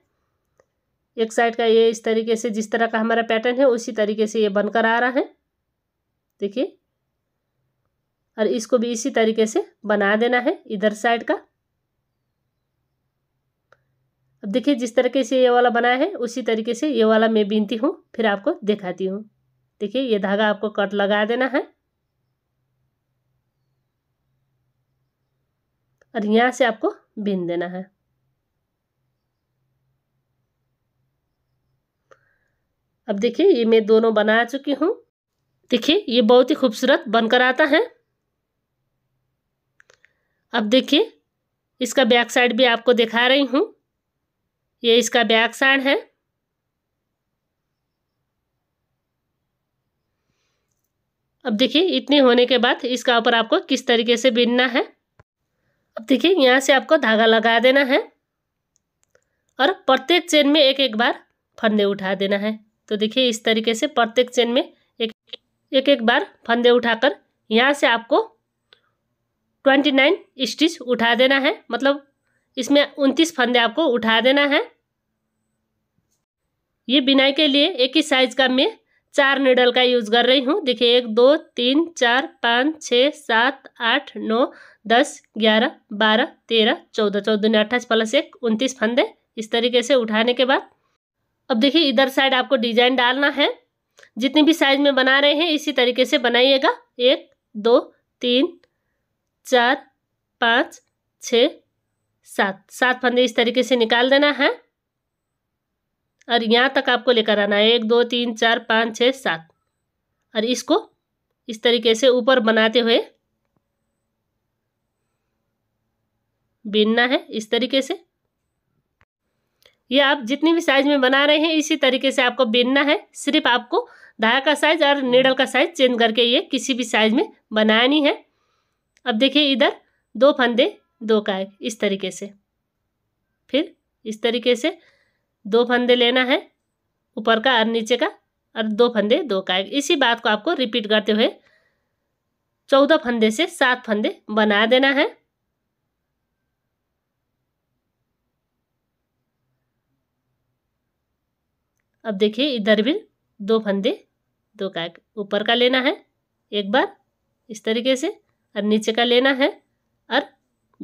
एक साइड का ये इस तरीके से जिस तरह का हमारा पैटर्न है उसी तरीके से ये बनकर आ रहा है देखिए और इसको भी इसी तरीके से बना देना है इधर साइड का अब देखिए जिस तरीके से ये वाला बनाया है उसी तरीके से ये वाला मैं बीनती हूँ फिर आपको दिखाती हूँ देखिए ये धागा आपको कट लगा देना है और यहाँ से आपको बीन देना है अब देखिए ये मैं दोनों बना चुकी हूँ देखिए ये बहुत ही खूबसूरत बनकर आता है अब देखिए इसका बैक साइड भी आपको दिखा रही हूँ ये इसका बैक साइड है अब देखिए इतने होने के बाद इसका ऊपर आपको किस तरीके से बिनना है अब देखिए यहाँ से आपको धागा लगा देना है और प्रत्येक चेन में एक एक बार फंदे उठा देना है तो देखिए इस तरीके से प्रत्येक चेन में एक एक बार फंदे उठाकर यहाँ से आपको ट्वेंटी नाइन स्टिच उठा देना है मतलब इसमें उनतीस फंदे आपको उठा देना है ये बिनाई के लिए एक ही साइज का मैं चार निडल का यूज़ कर रही हूँ देखिए एक दो तीन चार पाँच छः सात आठ नौ दस ग्यारह बारह तेरह चौदह चौदह दुनिया अट्ठाईस प्लस एक उनतीस फंदे इस तरीके से उठाने के बाद अब देखिए इधर साइड आपको डिजाइन डालना है जितनी भी साइज में बना रहे हैं इसी तरीके से बनाइएगा एक दो तीन चार पाँच छ सात सात फंदे इस तरीके से निकाल देना है और यहाँ तक आपको लेकर आना है एक दो तीन चार पाँच छः सात और इसको इस तरीके से ऊपर बनाते हुए बीनना है इस तरीके से ये आप जितनी भी साइज़ में बना रहे हैं इसी तरीके से आपको बिनना है सिर्फ आपको धागा का साइज़ और नीडल का साइज़ चेंज करके ये किसी भी साइज़ में बनानी है अब देखिए इधर दो फंदे दो काय इस तरीके से फिर इस तरीके से दो फंदे लेना है ऊपर का और नीचे का और दो फंदे दो काय इसी बात को आपको रिपीट करते हुए चौदह फंदे से सात फंदे बना देना है अब देखिए इधर भी दो फंदे दो का ऊपर का लेना है एक बार इस तरीके से और नीचे का लेना है और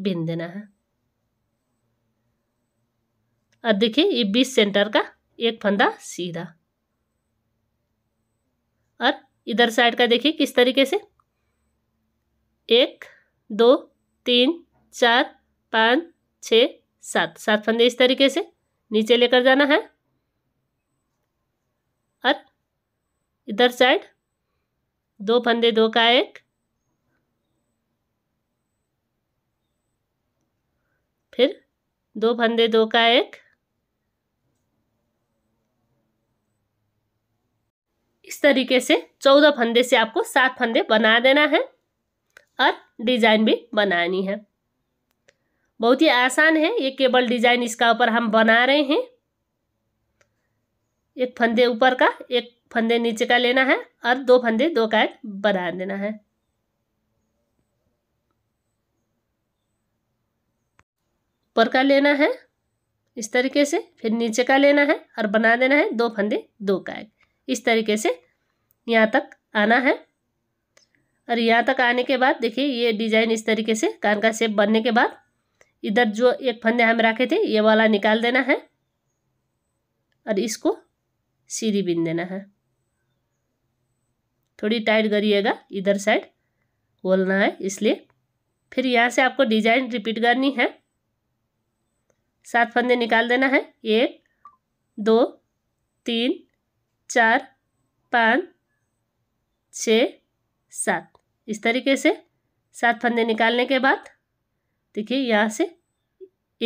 बिन देना है और देखिए ये बीस सेंटर का एक फंदा सीधा और इधर साइड का देखिए किस तरीके से एक दो तीन चार पाँच छ सात सात फंदे इस तरीके से नीचे लेकर जाना है इधर साइड दो फंदे दो का एक फिर दो फंदे दो का एक इस तरीके से चौदह फंदे से आपको सात फंदे बना देना है और डिजाइन भी बनानी है बहुत ही आसान है ये केबल डिजाइन इसका ऊपर हम बना रहे हैं एक फंदे ऊपर का एक फंदे नीचे का लेना है और दो फंदे दो एक बना देना है ऊपर का लेना है इस तरीके से फिर नीचे का लेना है और बना देना है दो फंदे दो एक इस तरीके से यहाँ तक आना है और यहाँ तक आने के बाद देखिए ये डिजाइन इस तरीके से कान का शेप बनने के बाद इधर जो एक फंदे हम रखे थे ये वाला निकाल देना है और इसको सीढ़ी बिन देना है थोड़ी टाइट करिएगा इधर साइड बोलना है इसलिए फिर यहाँ से आपको डिजाइन रिपीट करनी है सात फंदे निकाल देना है एक दो तीन चार पाँच छ सात इस तरीके से सात फंदे निकालने के बाद देखिए यहाँ से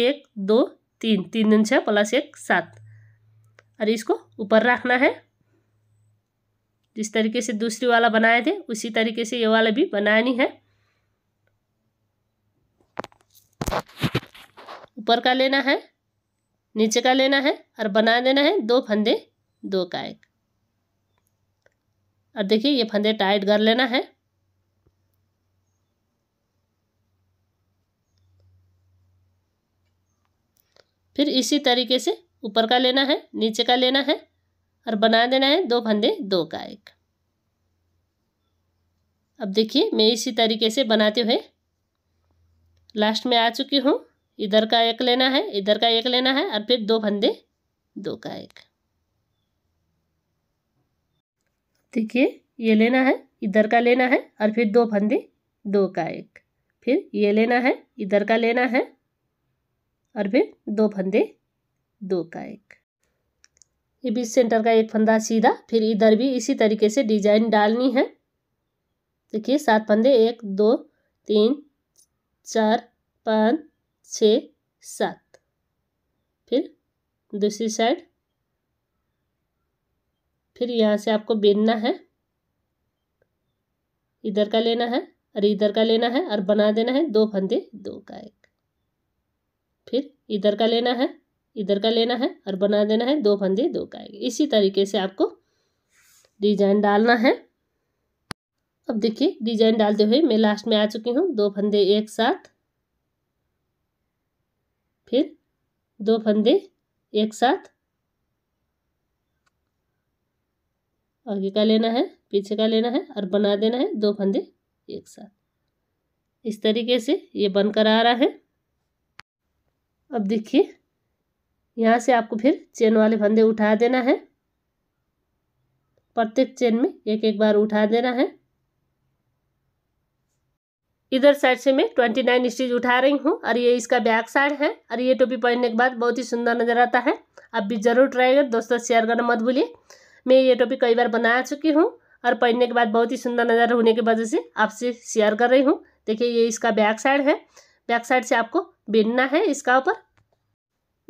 एक दो तीन तीन दिन छः प्लस एक सात और इसको ऊपर रखना है जिस तरीके से दूसरी वाला बनाए थे उसी तरीके से ये वाला भी बनानी है ऊपर का लेना है नीचे का लेना है और बना देना है दो फंदे दो का एक और देखिए ये फंदे टाइट कर लेना है फिर इसी तरीके से ऊपर का लेना है नीचे का लेना है और बना देना है दो फंदे दो का एक अब देखिए मैं इसी तरीके से बनाते हुए लास्ट में आ चुकी हूँ इधर का एक लेना है इधर का एक लेना है और फिर दो फंदे दो का एक देखिए ये लेना है इधर का लेना है और फिर दो फंदे दो का एक फिर ये लेना है इधर का लेना है और फिर दो फंदे दो का एक ये बीच सेंटर का एक फंदा सीधा फिर इधर भी इसी तरीके से डिजाइन डालनी है देखिए सात फंदे एक दो तीन चार पाँच छ सात फिर दूसरी साइड फिर यहाँ से आपको बेनना है इधर का लेना है और इधर का लेना है और बना देना है दो फंदे दो का एक फिर इधर का लेना है इधर का लेना है और बना देना है दो फंदे दो का आएगी इसी तरीके से आपको डिजाइन डालना है अब देखिए डिजाइन डालते हुए मैं लास्ट में आ चुकी हूँ दो फंदे एक साथ फिर दो फंदे एक साथ आगे का लेना है पीछे का लेना है और बना देना है दो फंदे एक साथ इस तरीके से ये बनकर आ रहा है अब देखिए यहाँ से आपको फिर चेन वाले फंदे उठा देना है प्रत्येक चेन में एक एक बार उठा देना है इधर साइड से मैं ट्वेंटी नाइन स्टिच उठा रही हूँ और ये इसका बैक साइड है और ये टोपी पहनने के बाद बहुत ही सुंदर नज़र आता है आप भी ज़रूर ट्राई कर दोस्तों शेयर करना मत भूलिए मैं ये टोपी कई बार बना चुकी हूँ और पहनने के बाद बहुत ही सुंदर नज़र होने की वजह से आपसे शेयर कर रही हूँ देखिए ये इसका बैक साइड है बैक साइड से आपको बिनना है इसका ऊपर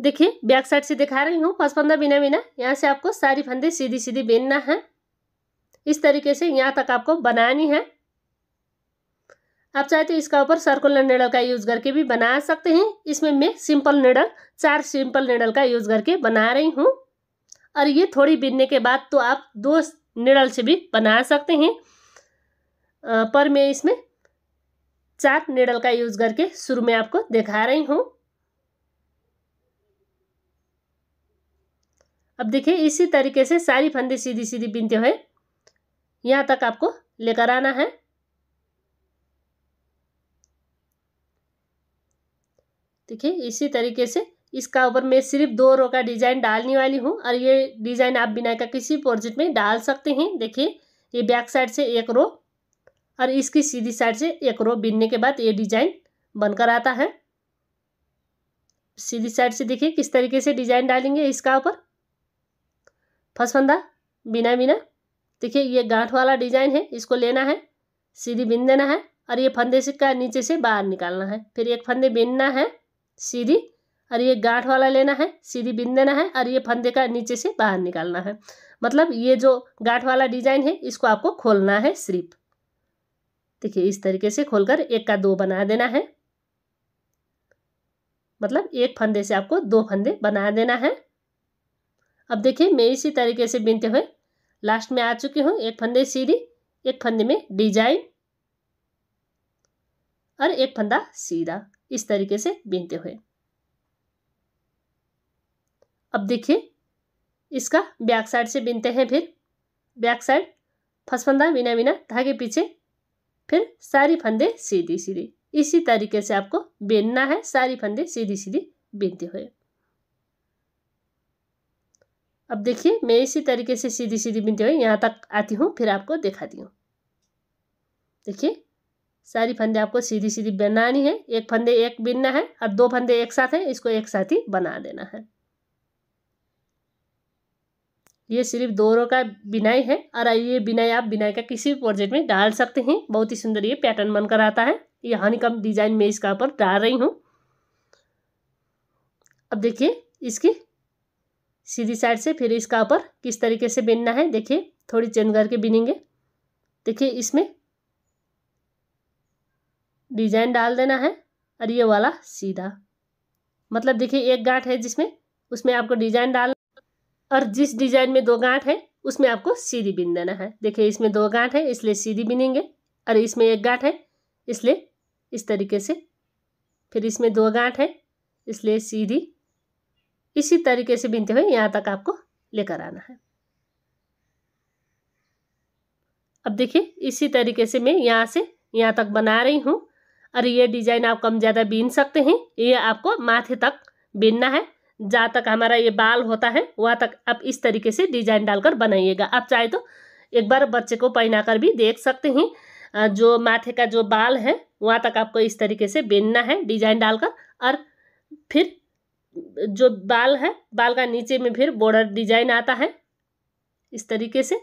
देखिए बैक साइड से दिखा रही हूँ पाँच फंदा बिना बिना यहाँ से आपको सारी फंदे सीधी सीधी बिनना है इस तरीके से यहाँ तक आपको बनानी है आप चाहे तो इसका ऊपर सर्कुलर निडल का यूज़ करके भी बना सकते हैं इसमें मैं सिंपल निडल चार सिंपल निडल का यूज़ करके बना रही हूँ और ये थोड़ी बिनने के बाद तो आप दो निडल से भी बना सकते हैं पर मैं इसमें चार निडल का यूज़ करके शुरू में आपको दिखा रही हूँ अब देखिए इसी तरीके से सारी फंदे सीधी सीधी बीनते हुए यहाँ तक आपको लेकर आना है देखिए इसी तरीके से इसका ऊपर मैं सिर्फ दो रो का डिज़ाइन डालने वाली हूँ और ये डिज़ाइन आप बिना का किसी प्रोजेक्ट में डाल सकते हैं देखिए ये बैक साइड से एक रो और इसकी सीधी साइड से एक रो बिनने के बाद ये डिज़ाइन बनकर आता है सीधी साइड से देखिए किस तरीके से डिज़ाइन डालेंगे इसका ऊपर फसफंदा बिना बिना देखिए ये गांठ वाला डिजाइन है इसको लेना है सीधी बिन देना है और ये फंदे से का नीचे से बाहर निकालना है फिर एक फंदे बिनना है सीधी और ये गांठ वाला लेना है सीधी बिन देना है और ये फंदे का नीचे से बाहर निकालना है मतलब ये जो गांठ वाला डिजाइन है इसको आपको खोलना है सिर्फ देखिए इस तरीके से खोलकर एक का दो बना देना है मतलब एक फंदे से आपको दो फंदे बना देना है अब देखिए मैं इसी तरीके से बीनते हुए लास्ट में आ चुकी हूँ एक फंदे सीधी एक फंदे में डिजाइन और एक फंदा सीधा इस तरीके से बीनते हुए अब देखिए इसका बैक साइड से बीनते हैं फिर बैक साइड फसफंदा फंदा बिना बिना धागे पीछे फिर सारी फंदे सीधी सीधी इसी तरीके से आपको बीनना है सारी फंदे सीधी सीधी बीनते हुए अब देखिए मैं इसी तरीके से सीधी सीधी बिनती हुई यहाँ तक आती हूँ फिर आपको दिखाती हूँ देखिए सारी फंदे आपको सीधी सीधी बनानी है एक फंदे एक बिनना है और दो फंदे एक साथ हैं इसको एक साथ ही बना देना है ये सिर्फ दो रो का बिनाई है और ये बिनाई आप बिनाई का किसी भी प्रोजेक्ट में डाल सकते हैं बहुत ही सुंदर ये पैटर्न बनकर आता है ये हनीकम डिजाइन मैं इसका ऊपर डाल रही हूँ अब देखिए इसकी सीधी साइड से फिर इसका ऊपर किस तरीके से बिनना है देखिए थोड़ी चेंज करके बिनेंगे देखिए इसमें डिजाइन डाल देना है और ये वाला सीधा मतलब देखिए एक गांठ है जिसमें उसमें आपको डिजाइन डाल और जिस डिजाइन में दो गांठ है उसमें आपको सीधी बिन देना है देखिए इसमें दो गांठ है इसलिए सीधी बिनेंगे और इसमें एक गांठ है इसलिए इस तरीके से फिर इसमें दो गांठ है इसलिए सीधी इसी तरीके से बीनते हुए यहाँ तक आपको लेकर आना है अब देखिए इसी तरीके से मैं यहाँ से यहाँ तक बना रही हूँ और ये डिजाइन आप कम ज़्यादा बीन सकते हैं ये आपको माथे तक बीनना है जहाँ तक हमारा ये बाल होता है वहाँ तक आप इस तरीके से डिजाइन डालकर बनाइएगा आप चाहे तो एक बार बच्चे को पहनाकर भी देख सकते हैं जो माथे का जो बाल है वहाँ तक आपको इस तरीके से बीनना है डिजाइन डालकर और फिर जो बाल है बाल का नीचे में फिर बॉर्डर डिजाइन आता है इस तरीके से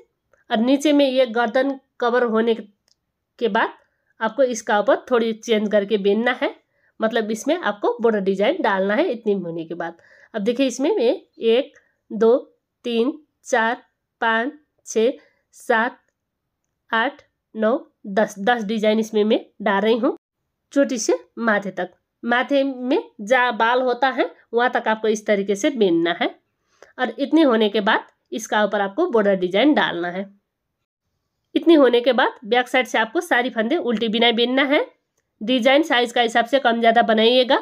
और नीचे में ये गर्दन कवर होने के बाद आपको इसका ऊपर थोड़ी चेंज करके बेनना है मतलब इसमें आपको बॉर्डर डिजाइन डालना है इतनी होने के बाद अब देखिए इसमें मैं एक दो तीन चार पाँच छ सात आठ नौ दस दस डिजाइन इसमें मैं डाल रही हूँ चोटी से माथे तक माथे में जहाँ बाल होता है वहाँ तक आपको इस तरीके से बीनना है और इतनी होने के बाद इसका ऊपर आपको बॉर्डर डिजाइन डालना है इतनी होने के बाद बैक साइड से आपको सारी फंदे उल्टी बिनाई बीनना है डिजाइन साइज का हिसाब से कम ज़्यादा बनाइएगा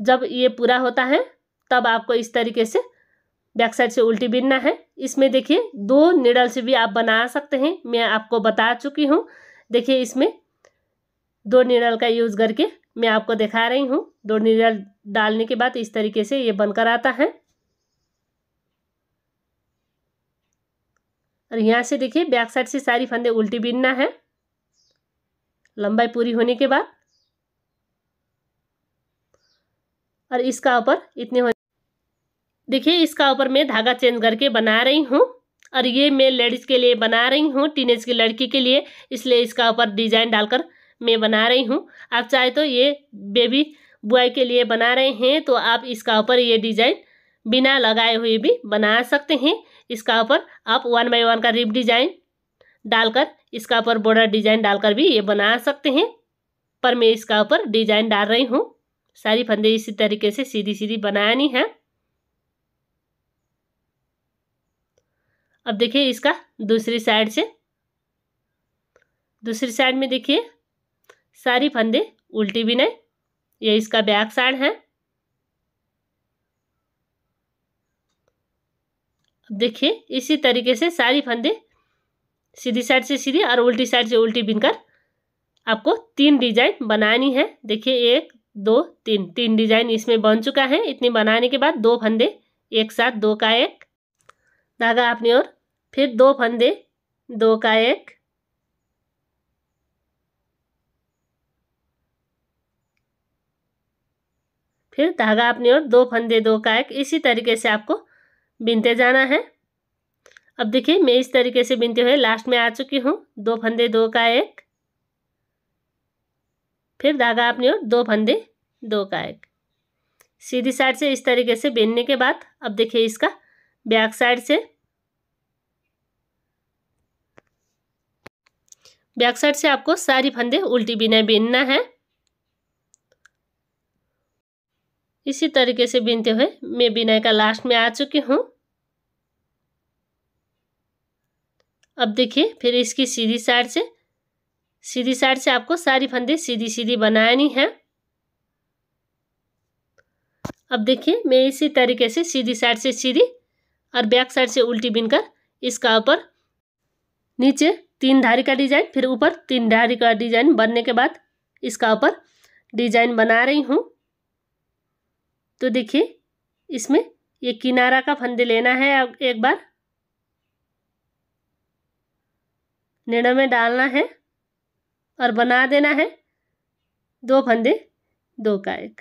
जब ये पूरा होता है तब आपको इस तरीके से बैक साइड से उल्टी बीनना है इसमें देखिए दो निडल से भी आप बना सकते हैं मैं आपको बता चुकी हूँ देखिए इसमें दो निडल का यूज़ करके मैं आपको दिखा रही हूँ दो नीरा डालने के बाद इस तरीके से ये बनकर आता है और यहाँ से देखिए बैक साइड से सारी फंदे उल्टी बीनना है लंबाई पूरी होने के बाद और इसका ऊपर इतने हो देखिए इसका ऊपर मैं धागा चेंज करके बना रही हूँ और ये मैं लेडीज़ के लिए बना रही हूँ टीनेज की लड़की के लिए इसलिए इसका ऊपर डिज़ाइन डालकर में बना रही हूँ आप चाहे तो ये बेबी बॉय के लिए बना रहे हैं तो आप इसका ऊपर ये डिज़ाइन बिना लगाए हुए भी बना सकते हैं इसका ऊपर आप वन बाई वन का रिप डिज़ाइन डालकर इसका ऊपर बॉर्डर डिज़ाइन डालकर भी ये बना सकते हैं पर मैं इसका ऊपर डिज़ाइन डाल रही हूँ सारी फंदे इसी तरीके से सीधी सीधी बनानी है अब देखिए इसका दूसरी साइड से दूसरी साइड में देखिए सारी फंदे उल्टी नहीं ये इसका बैक साइड है देखिए इसी तरीके से सारी फंदे सीधी साइड से सीधी और उल्टी साइड से उल्टी बिनकर आपको तीन डिजाइन बनानी है देखिए एक दो तीन तीन डिजाइन इसमें बन चुका है इतनी बनाने के बाद दो फंदे एक साथ दो का एक धागा अपनी और फिर दो फंदे दो का एक फिर धागा अपनी ओर दो फंदे दो का एक इसी तरीके से आपको बिनते जाना है अब देखिए मैं इस तरीके से बिनते हुए लास्ट में आ चुकी हूँ दो फंदे दो का एक फिर धागा अपनी ओर दो फंदे दो का एक सीधी साइड से इस तरीके से बिनने के बाद अब देखिए इसका बैक साइड से बैक साइड से आपको सारी फंदे उल्टी बिना बिनना है इसी तरीके से बीनते हुए मैं बिनाई का लास्ट में आ चुकी हूँ अब देखिए फिर इसकी सीधी साइड से सीधी साइड से आपको सारी फंदे सीधी सीधी बनानी है अब देखिए मैं इसी तरीके से सीधी साइड से सीधी और बैक साइड से उल्टी बिनकर इसका ऊपर नीचे तीन धारी का डिजाइन फिर ऊपर तीन धारी का डिजाइन बनने के बाद इसका ऊपर डिजाइन बना रही हूँ तो देखिए इसमें ये किनारा का फंदे लेना है एक बार नेड़ों में डालना है और बना देना है दो फंदे दो का एक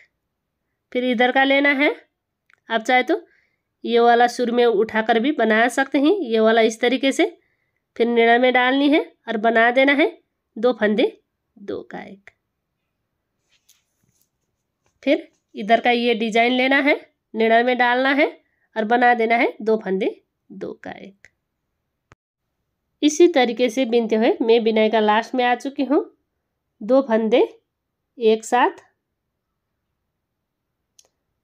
फिर इधर का लेना है आप चाहे तो ये वाला सुर में उठाकर भी बना सकते हैं ये वाला इस तरीके से फिर निड़ा में डालनी है और बना देना है दो फंदे दो का एक फिर इधर का ये डिजाइन लेना है निडर में डालना है और बना देना है दो फंदे दो का एक इसी तरीके से बिनते हुए मैं बिनाई का लास्ट में आ चुकी हूँ दो फंदे एक साथ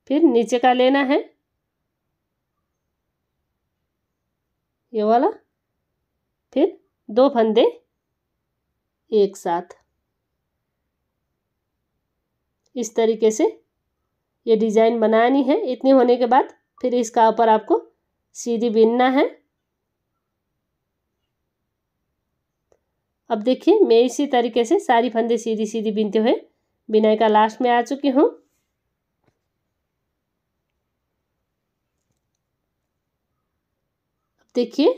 फिर नीचे का लेना है ये वाला फिर दो फंदे एक साथ इस तरीके से ये डिज़ाइन बनानी है इतनी होने के बाद फिर इसका ऊपर आपको सीधी बिनना है अब देखिए मैं इसी तरीके से सारी फंदे सीधी सीधी बिनते हुए बिनाई का लास्ट में आ चुकी हूँ देखिए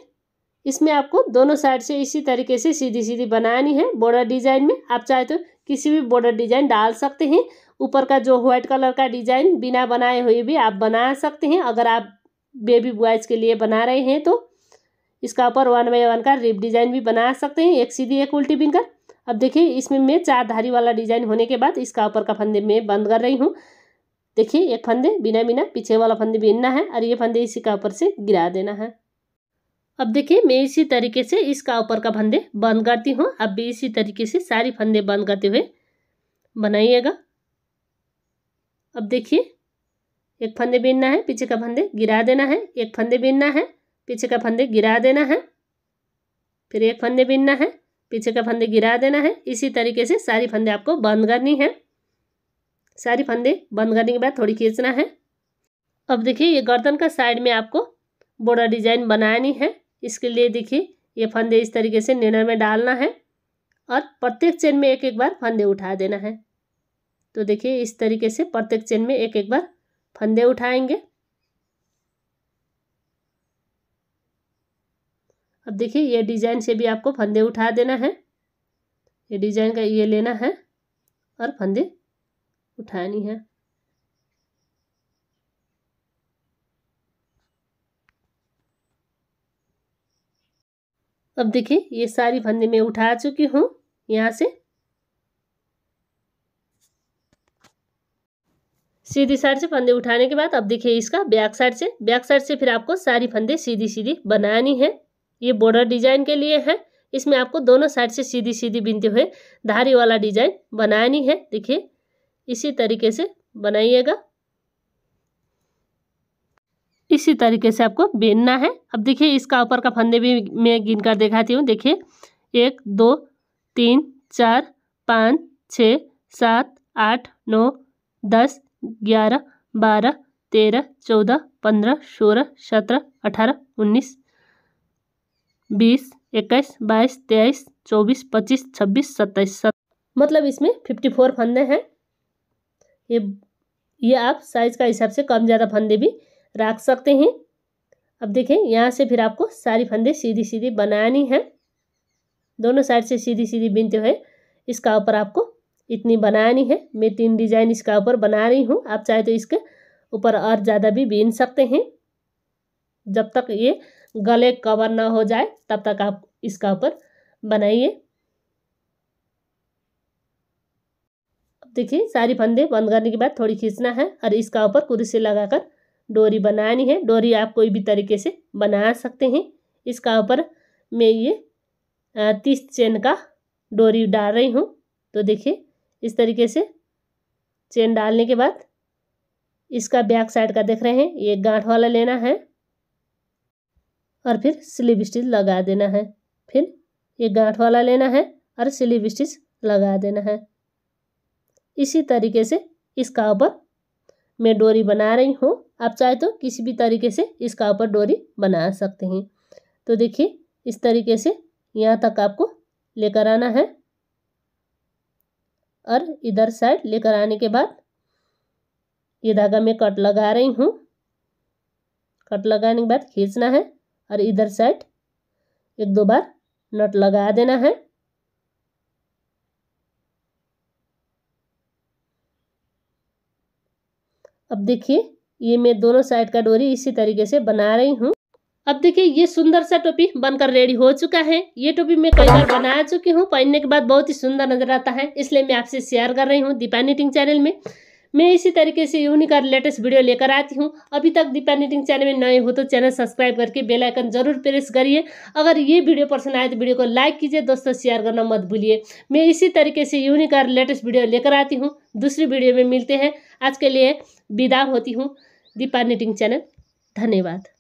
इसमें आपको दोनों साइड से इसी तरीके से सीधी सीधी बनानी है बॉर्डर डिज़ाइन में आप चाहे तो किसी भी बॉर्डर डिज़ाइन डाल सकते हैं ऊपर का जो व्हाइट कलर का डिजाइन बिना बनाए हुए भी आप बना सकते हैं अगर आप बेबी बॉयज़ के लिए बना रहे हैं तो इसका ऊपर वन बाई वन का रिप डिजाइन भी बना सकते हैं एक सीधी एक उल्टी बिनकर अब देखिए इसमें मैं चार धारी वाला डिजाइन होने के बाद इसका ऊपर का फंदे मैं बंद कर रही हूँ देखिए एक फंदे बिना बिना पीछे वाला फंदे बिनना है और ये फंदे इसी का ऊपर से गिरा देना है अब देखिए मैं इसी तरीके से इसका ऊपर का फंदे बंद करती हूँ अब भी इसी तरीके से सारी फंदे बंद करते हुए बनाइएगा अब देखिए एक फंदे बीनना है पीछे का फंदे गिरा देना है एक फंदे बीनना है पीछे का फंदे गिरा देना है फिर एक फंदे बीनना है पीछे का फंदे गिरा देना है इसी तरीके से सारी फंदे आपको बंद करनी है सारी फंदे बंद करने के बाद थोड़ी खींचना है अब देखिए ये गर्दन का साइड में आपको बॉर्डर डिजाइन बनानी है इसके लिए देखिए ये फंदे इस तरीके से निर्णय में डालना है और प्रत्येक चेन में एक एक बार फंदे उठा देना है तो देखिए इस तरीके से प्रत्येक चेन में एक एक बार फंदे उठाएंगे अब देखिए ये डिजाइन से भी आपको फंदे उठा देना है ये डिजाइन का ये लेना है और फंदे उठानी है अब देखिए ये सारी फंदे मैं उठा चुकी हूँ यहाँ से सीधी साइड से फंदे उठाने के बाद अब देखिए इसका बैक साइड से बैक साइड से फिर आपको सारी फंदे सीधी सीधी बनानी है ये बॉर्डर डिजाइन के लिए है इसमें आपको दोनों साइड से सीधी सीधी बिनते हुए धारी वाला डिजाइन बनानी है देखिए इसी तरीके से बनाइएगा इसी तरीके से आपको बेनना है अब देखिए इसका ऊपर का फंदे भी मैं गिन कर दिखाती हूँ देखिए एक दो तीन चार पाँच छ सात आठ नौ दस ग्यारह बारह तेरह चौदह पंद्रह सोलह सत्रह अठारह उन्नीस बीस इक्कीस बाईस तेईस चौबीस पच्चीस छब्बीस सत्ताईस सत मतलब इसमें फिफ्टी फोर फंदे हैं ये ये आप साइज का हिसाब से कम ज़्यादा फंदे भी रख सकते हैं अब देखें यहाँ से फिर आपको सारी फंदे सीधी सीधी बनानी है दोनों साइड से सीधी सीधी बीनते हुए इसका ऊपर आपको इतनी बनानी है मैं तीन डिजाइन इसका ऊपर बना रही हूँ आप चाहे तो इसके ऊपर और ज़्यादा भी बीन सकते हैं जब तक ये गले कवर ना हो जाए तब तक आप इसका ऊपर बनाइए देखिए सारी फंदे बंद करने के बाद थोड़ी खींचना है और इसका ऊपर कुर्सी लगाकर डोरी बनानी है डोरी आप कोई भी तरीके से बना सकते हैं इसका ऊपर मैं ये तीस चेन का डोरी डाल रही हूँ तो देखिए इस तरीके से चेन डालने के बाद इसका बैक साइड का देख रहे हैं ये गांठ वाला लेना है और फिर स्लीव स्टिच लगा देना है फिर ये गांठ वाला लेना है और स्लीव स्टिच लगा देना है इसी तरीके से इसका ऊपर मैं डोरी बना रही हूँ आप चाहे तो किसी भी तरीके से इसका ऊपर डोरी बना सकते हैं तो देखिए इस तरीके से यहाँ तक आपको लेकर आना है और इधर साइड लेकर आने के बाद ये धागा मैं कट लगा रही हूँ कट लगाने के बाद खींचना है और इधर साइड एक दो बार नट लगा देना है अब देखिए ये मैं दोनों साइड का डोरी इसी तरीके से बना रही हूँ अब देखिए ये सुंदर सा टोपी बनकर रेडी हो चुका है ये टोपी मैं कई बार बना चुकी हूँ पहनने के बाद बहुत ही सुंदर नजर आता है इसलिए मैं आपसे शेयर कर रही हूँ दीपा नीटिंग चैनल में मैं इसी तरीके से यूनिक और लेटेस्ट वीडियो लेकर आती हूँ अभी तक दीपा नीटिंग चैनल में नए हो तो चैनल सब्सक्राइब करके बेल आइकन जरूर प्रेस करिए अगर ये वीडियो पसंद आए तो वीडियो को लाइक कीजिए दोस्तों शेयर करना मत भूलिए मैं इसी तरीके से यूनिक और लेटेस्ट वीडियो लेकर आती हूँ दूसरी वीडियो में मिलते हैं आज के लिए विदा होती हूँ दीपा नीटिंग चैनल धन्यवाद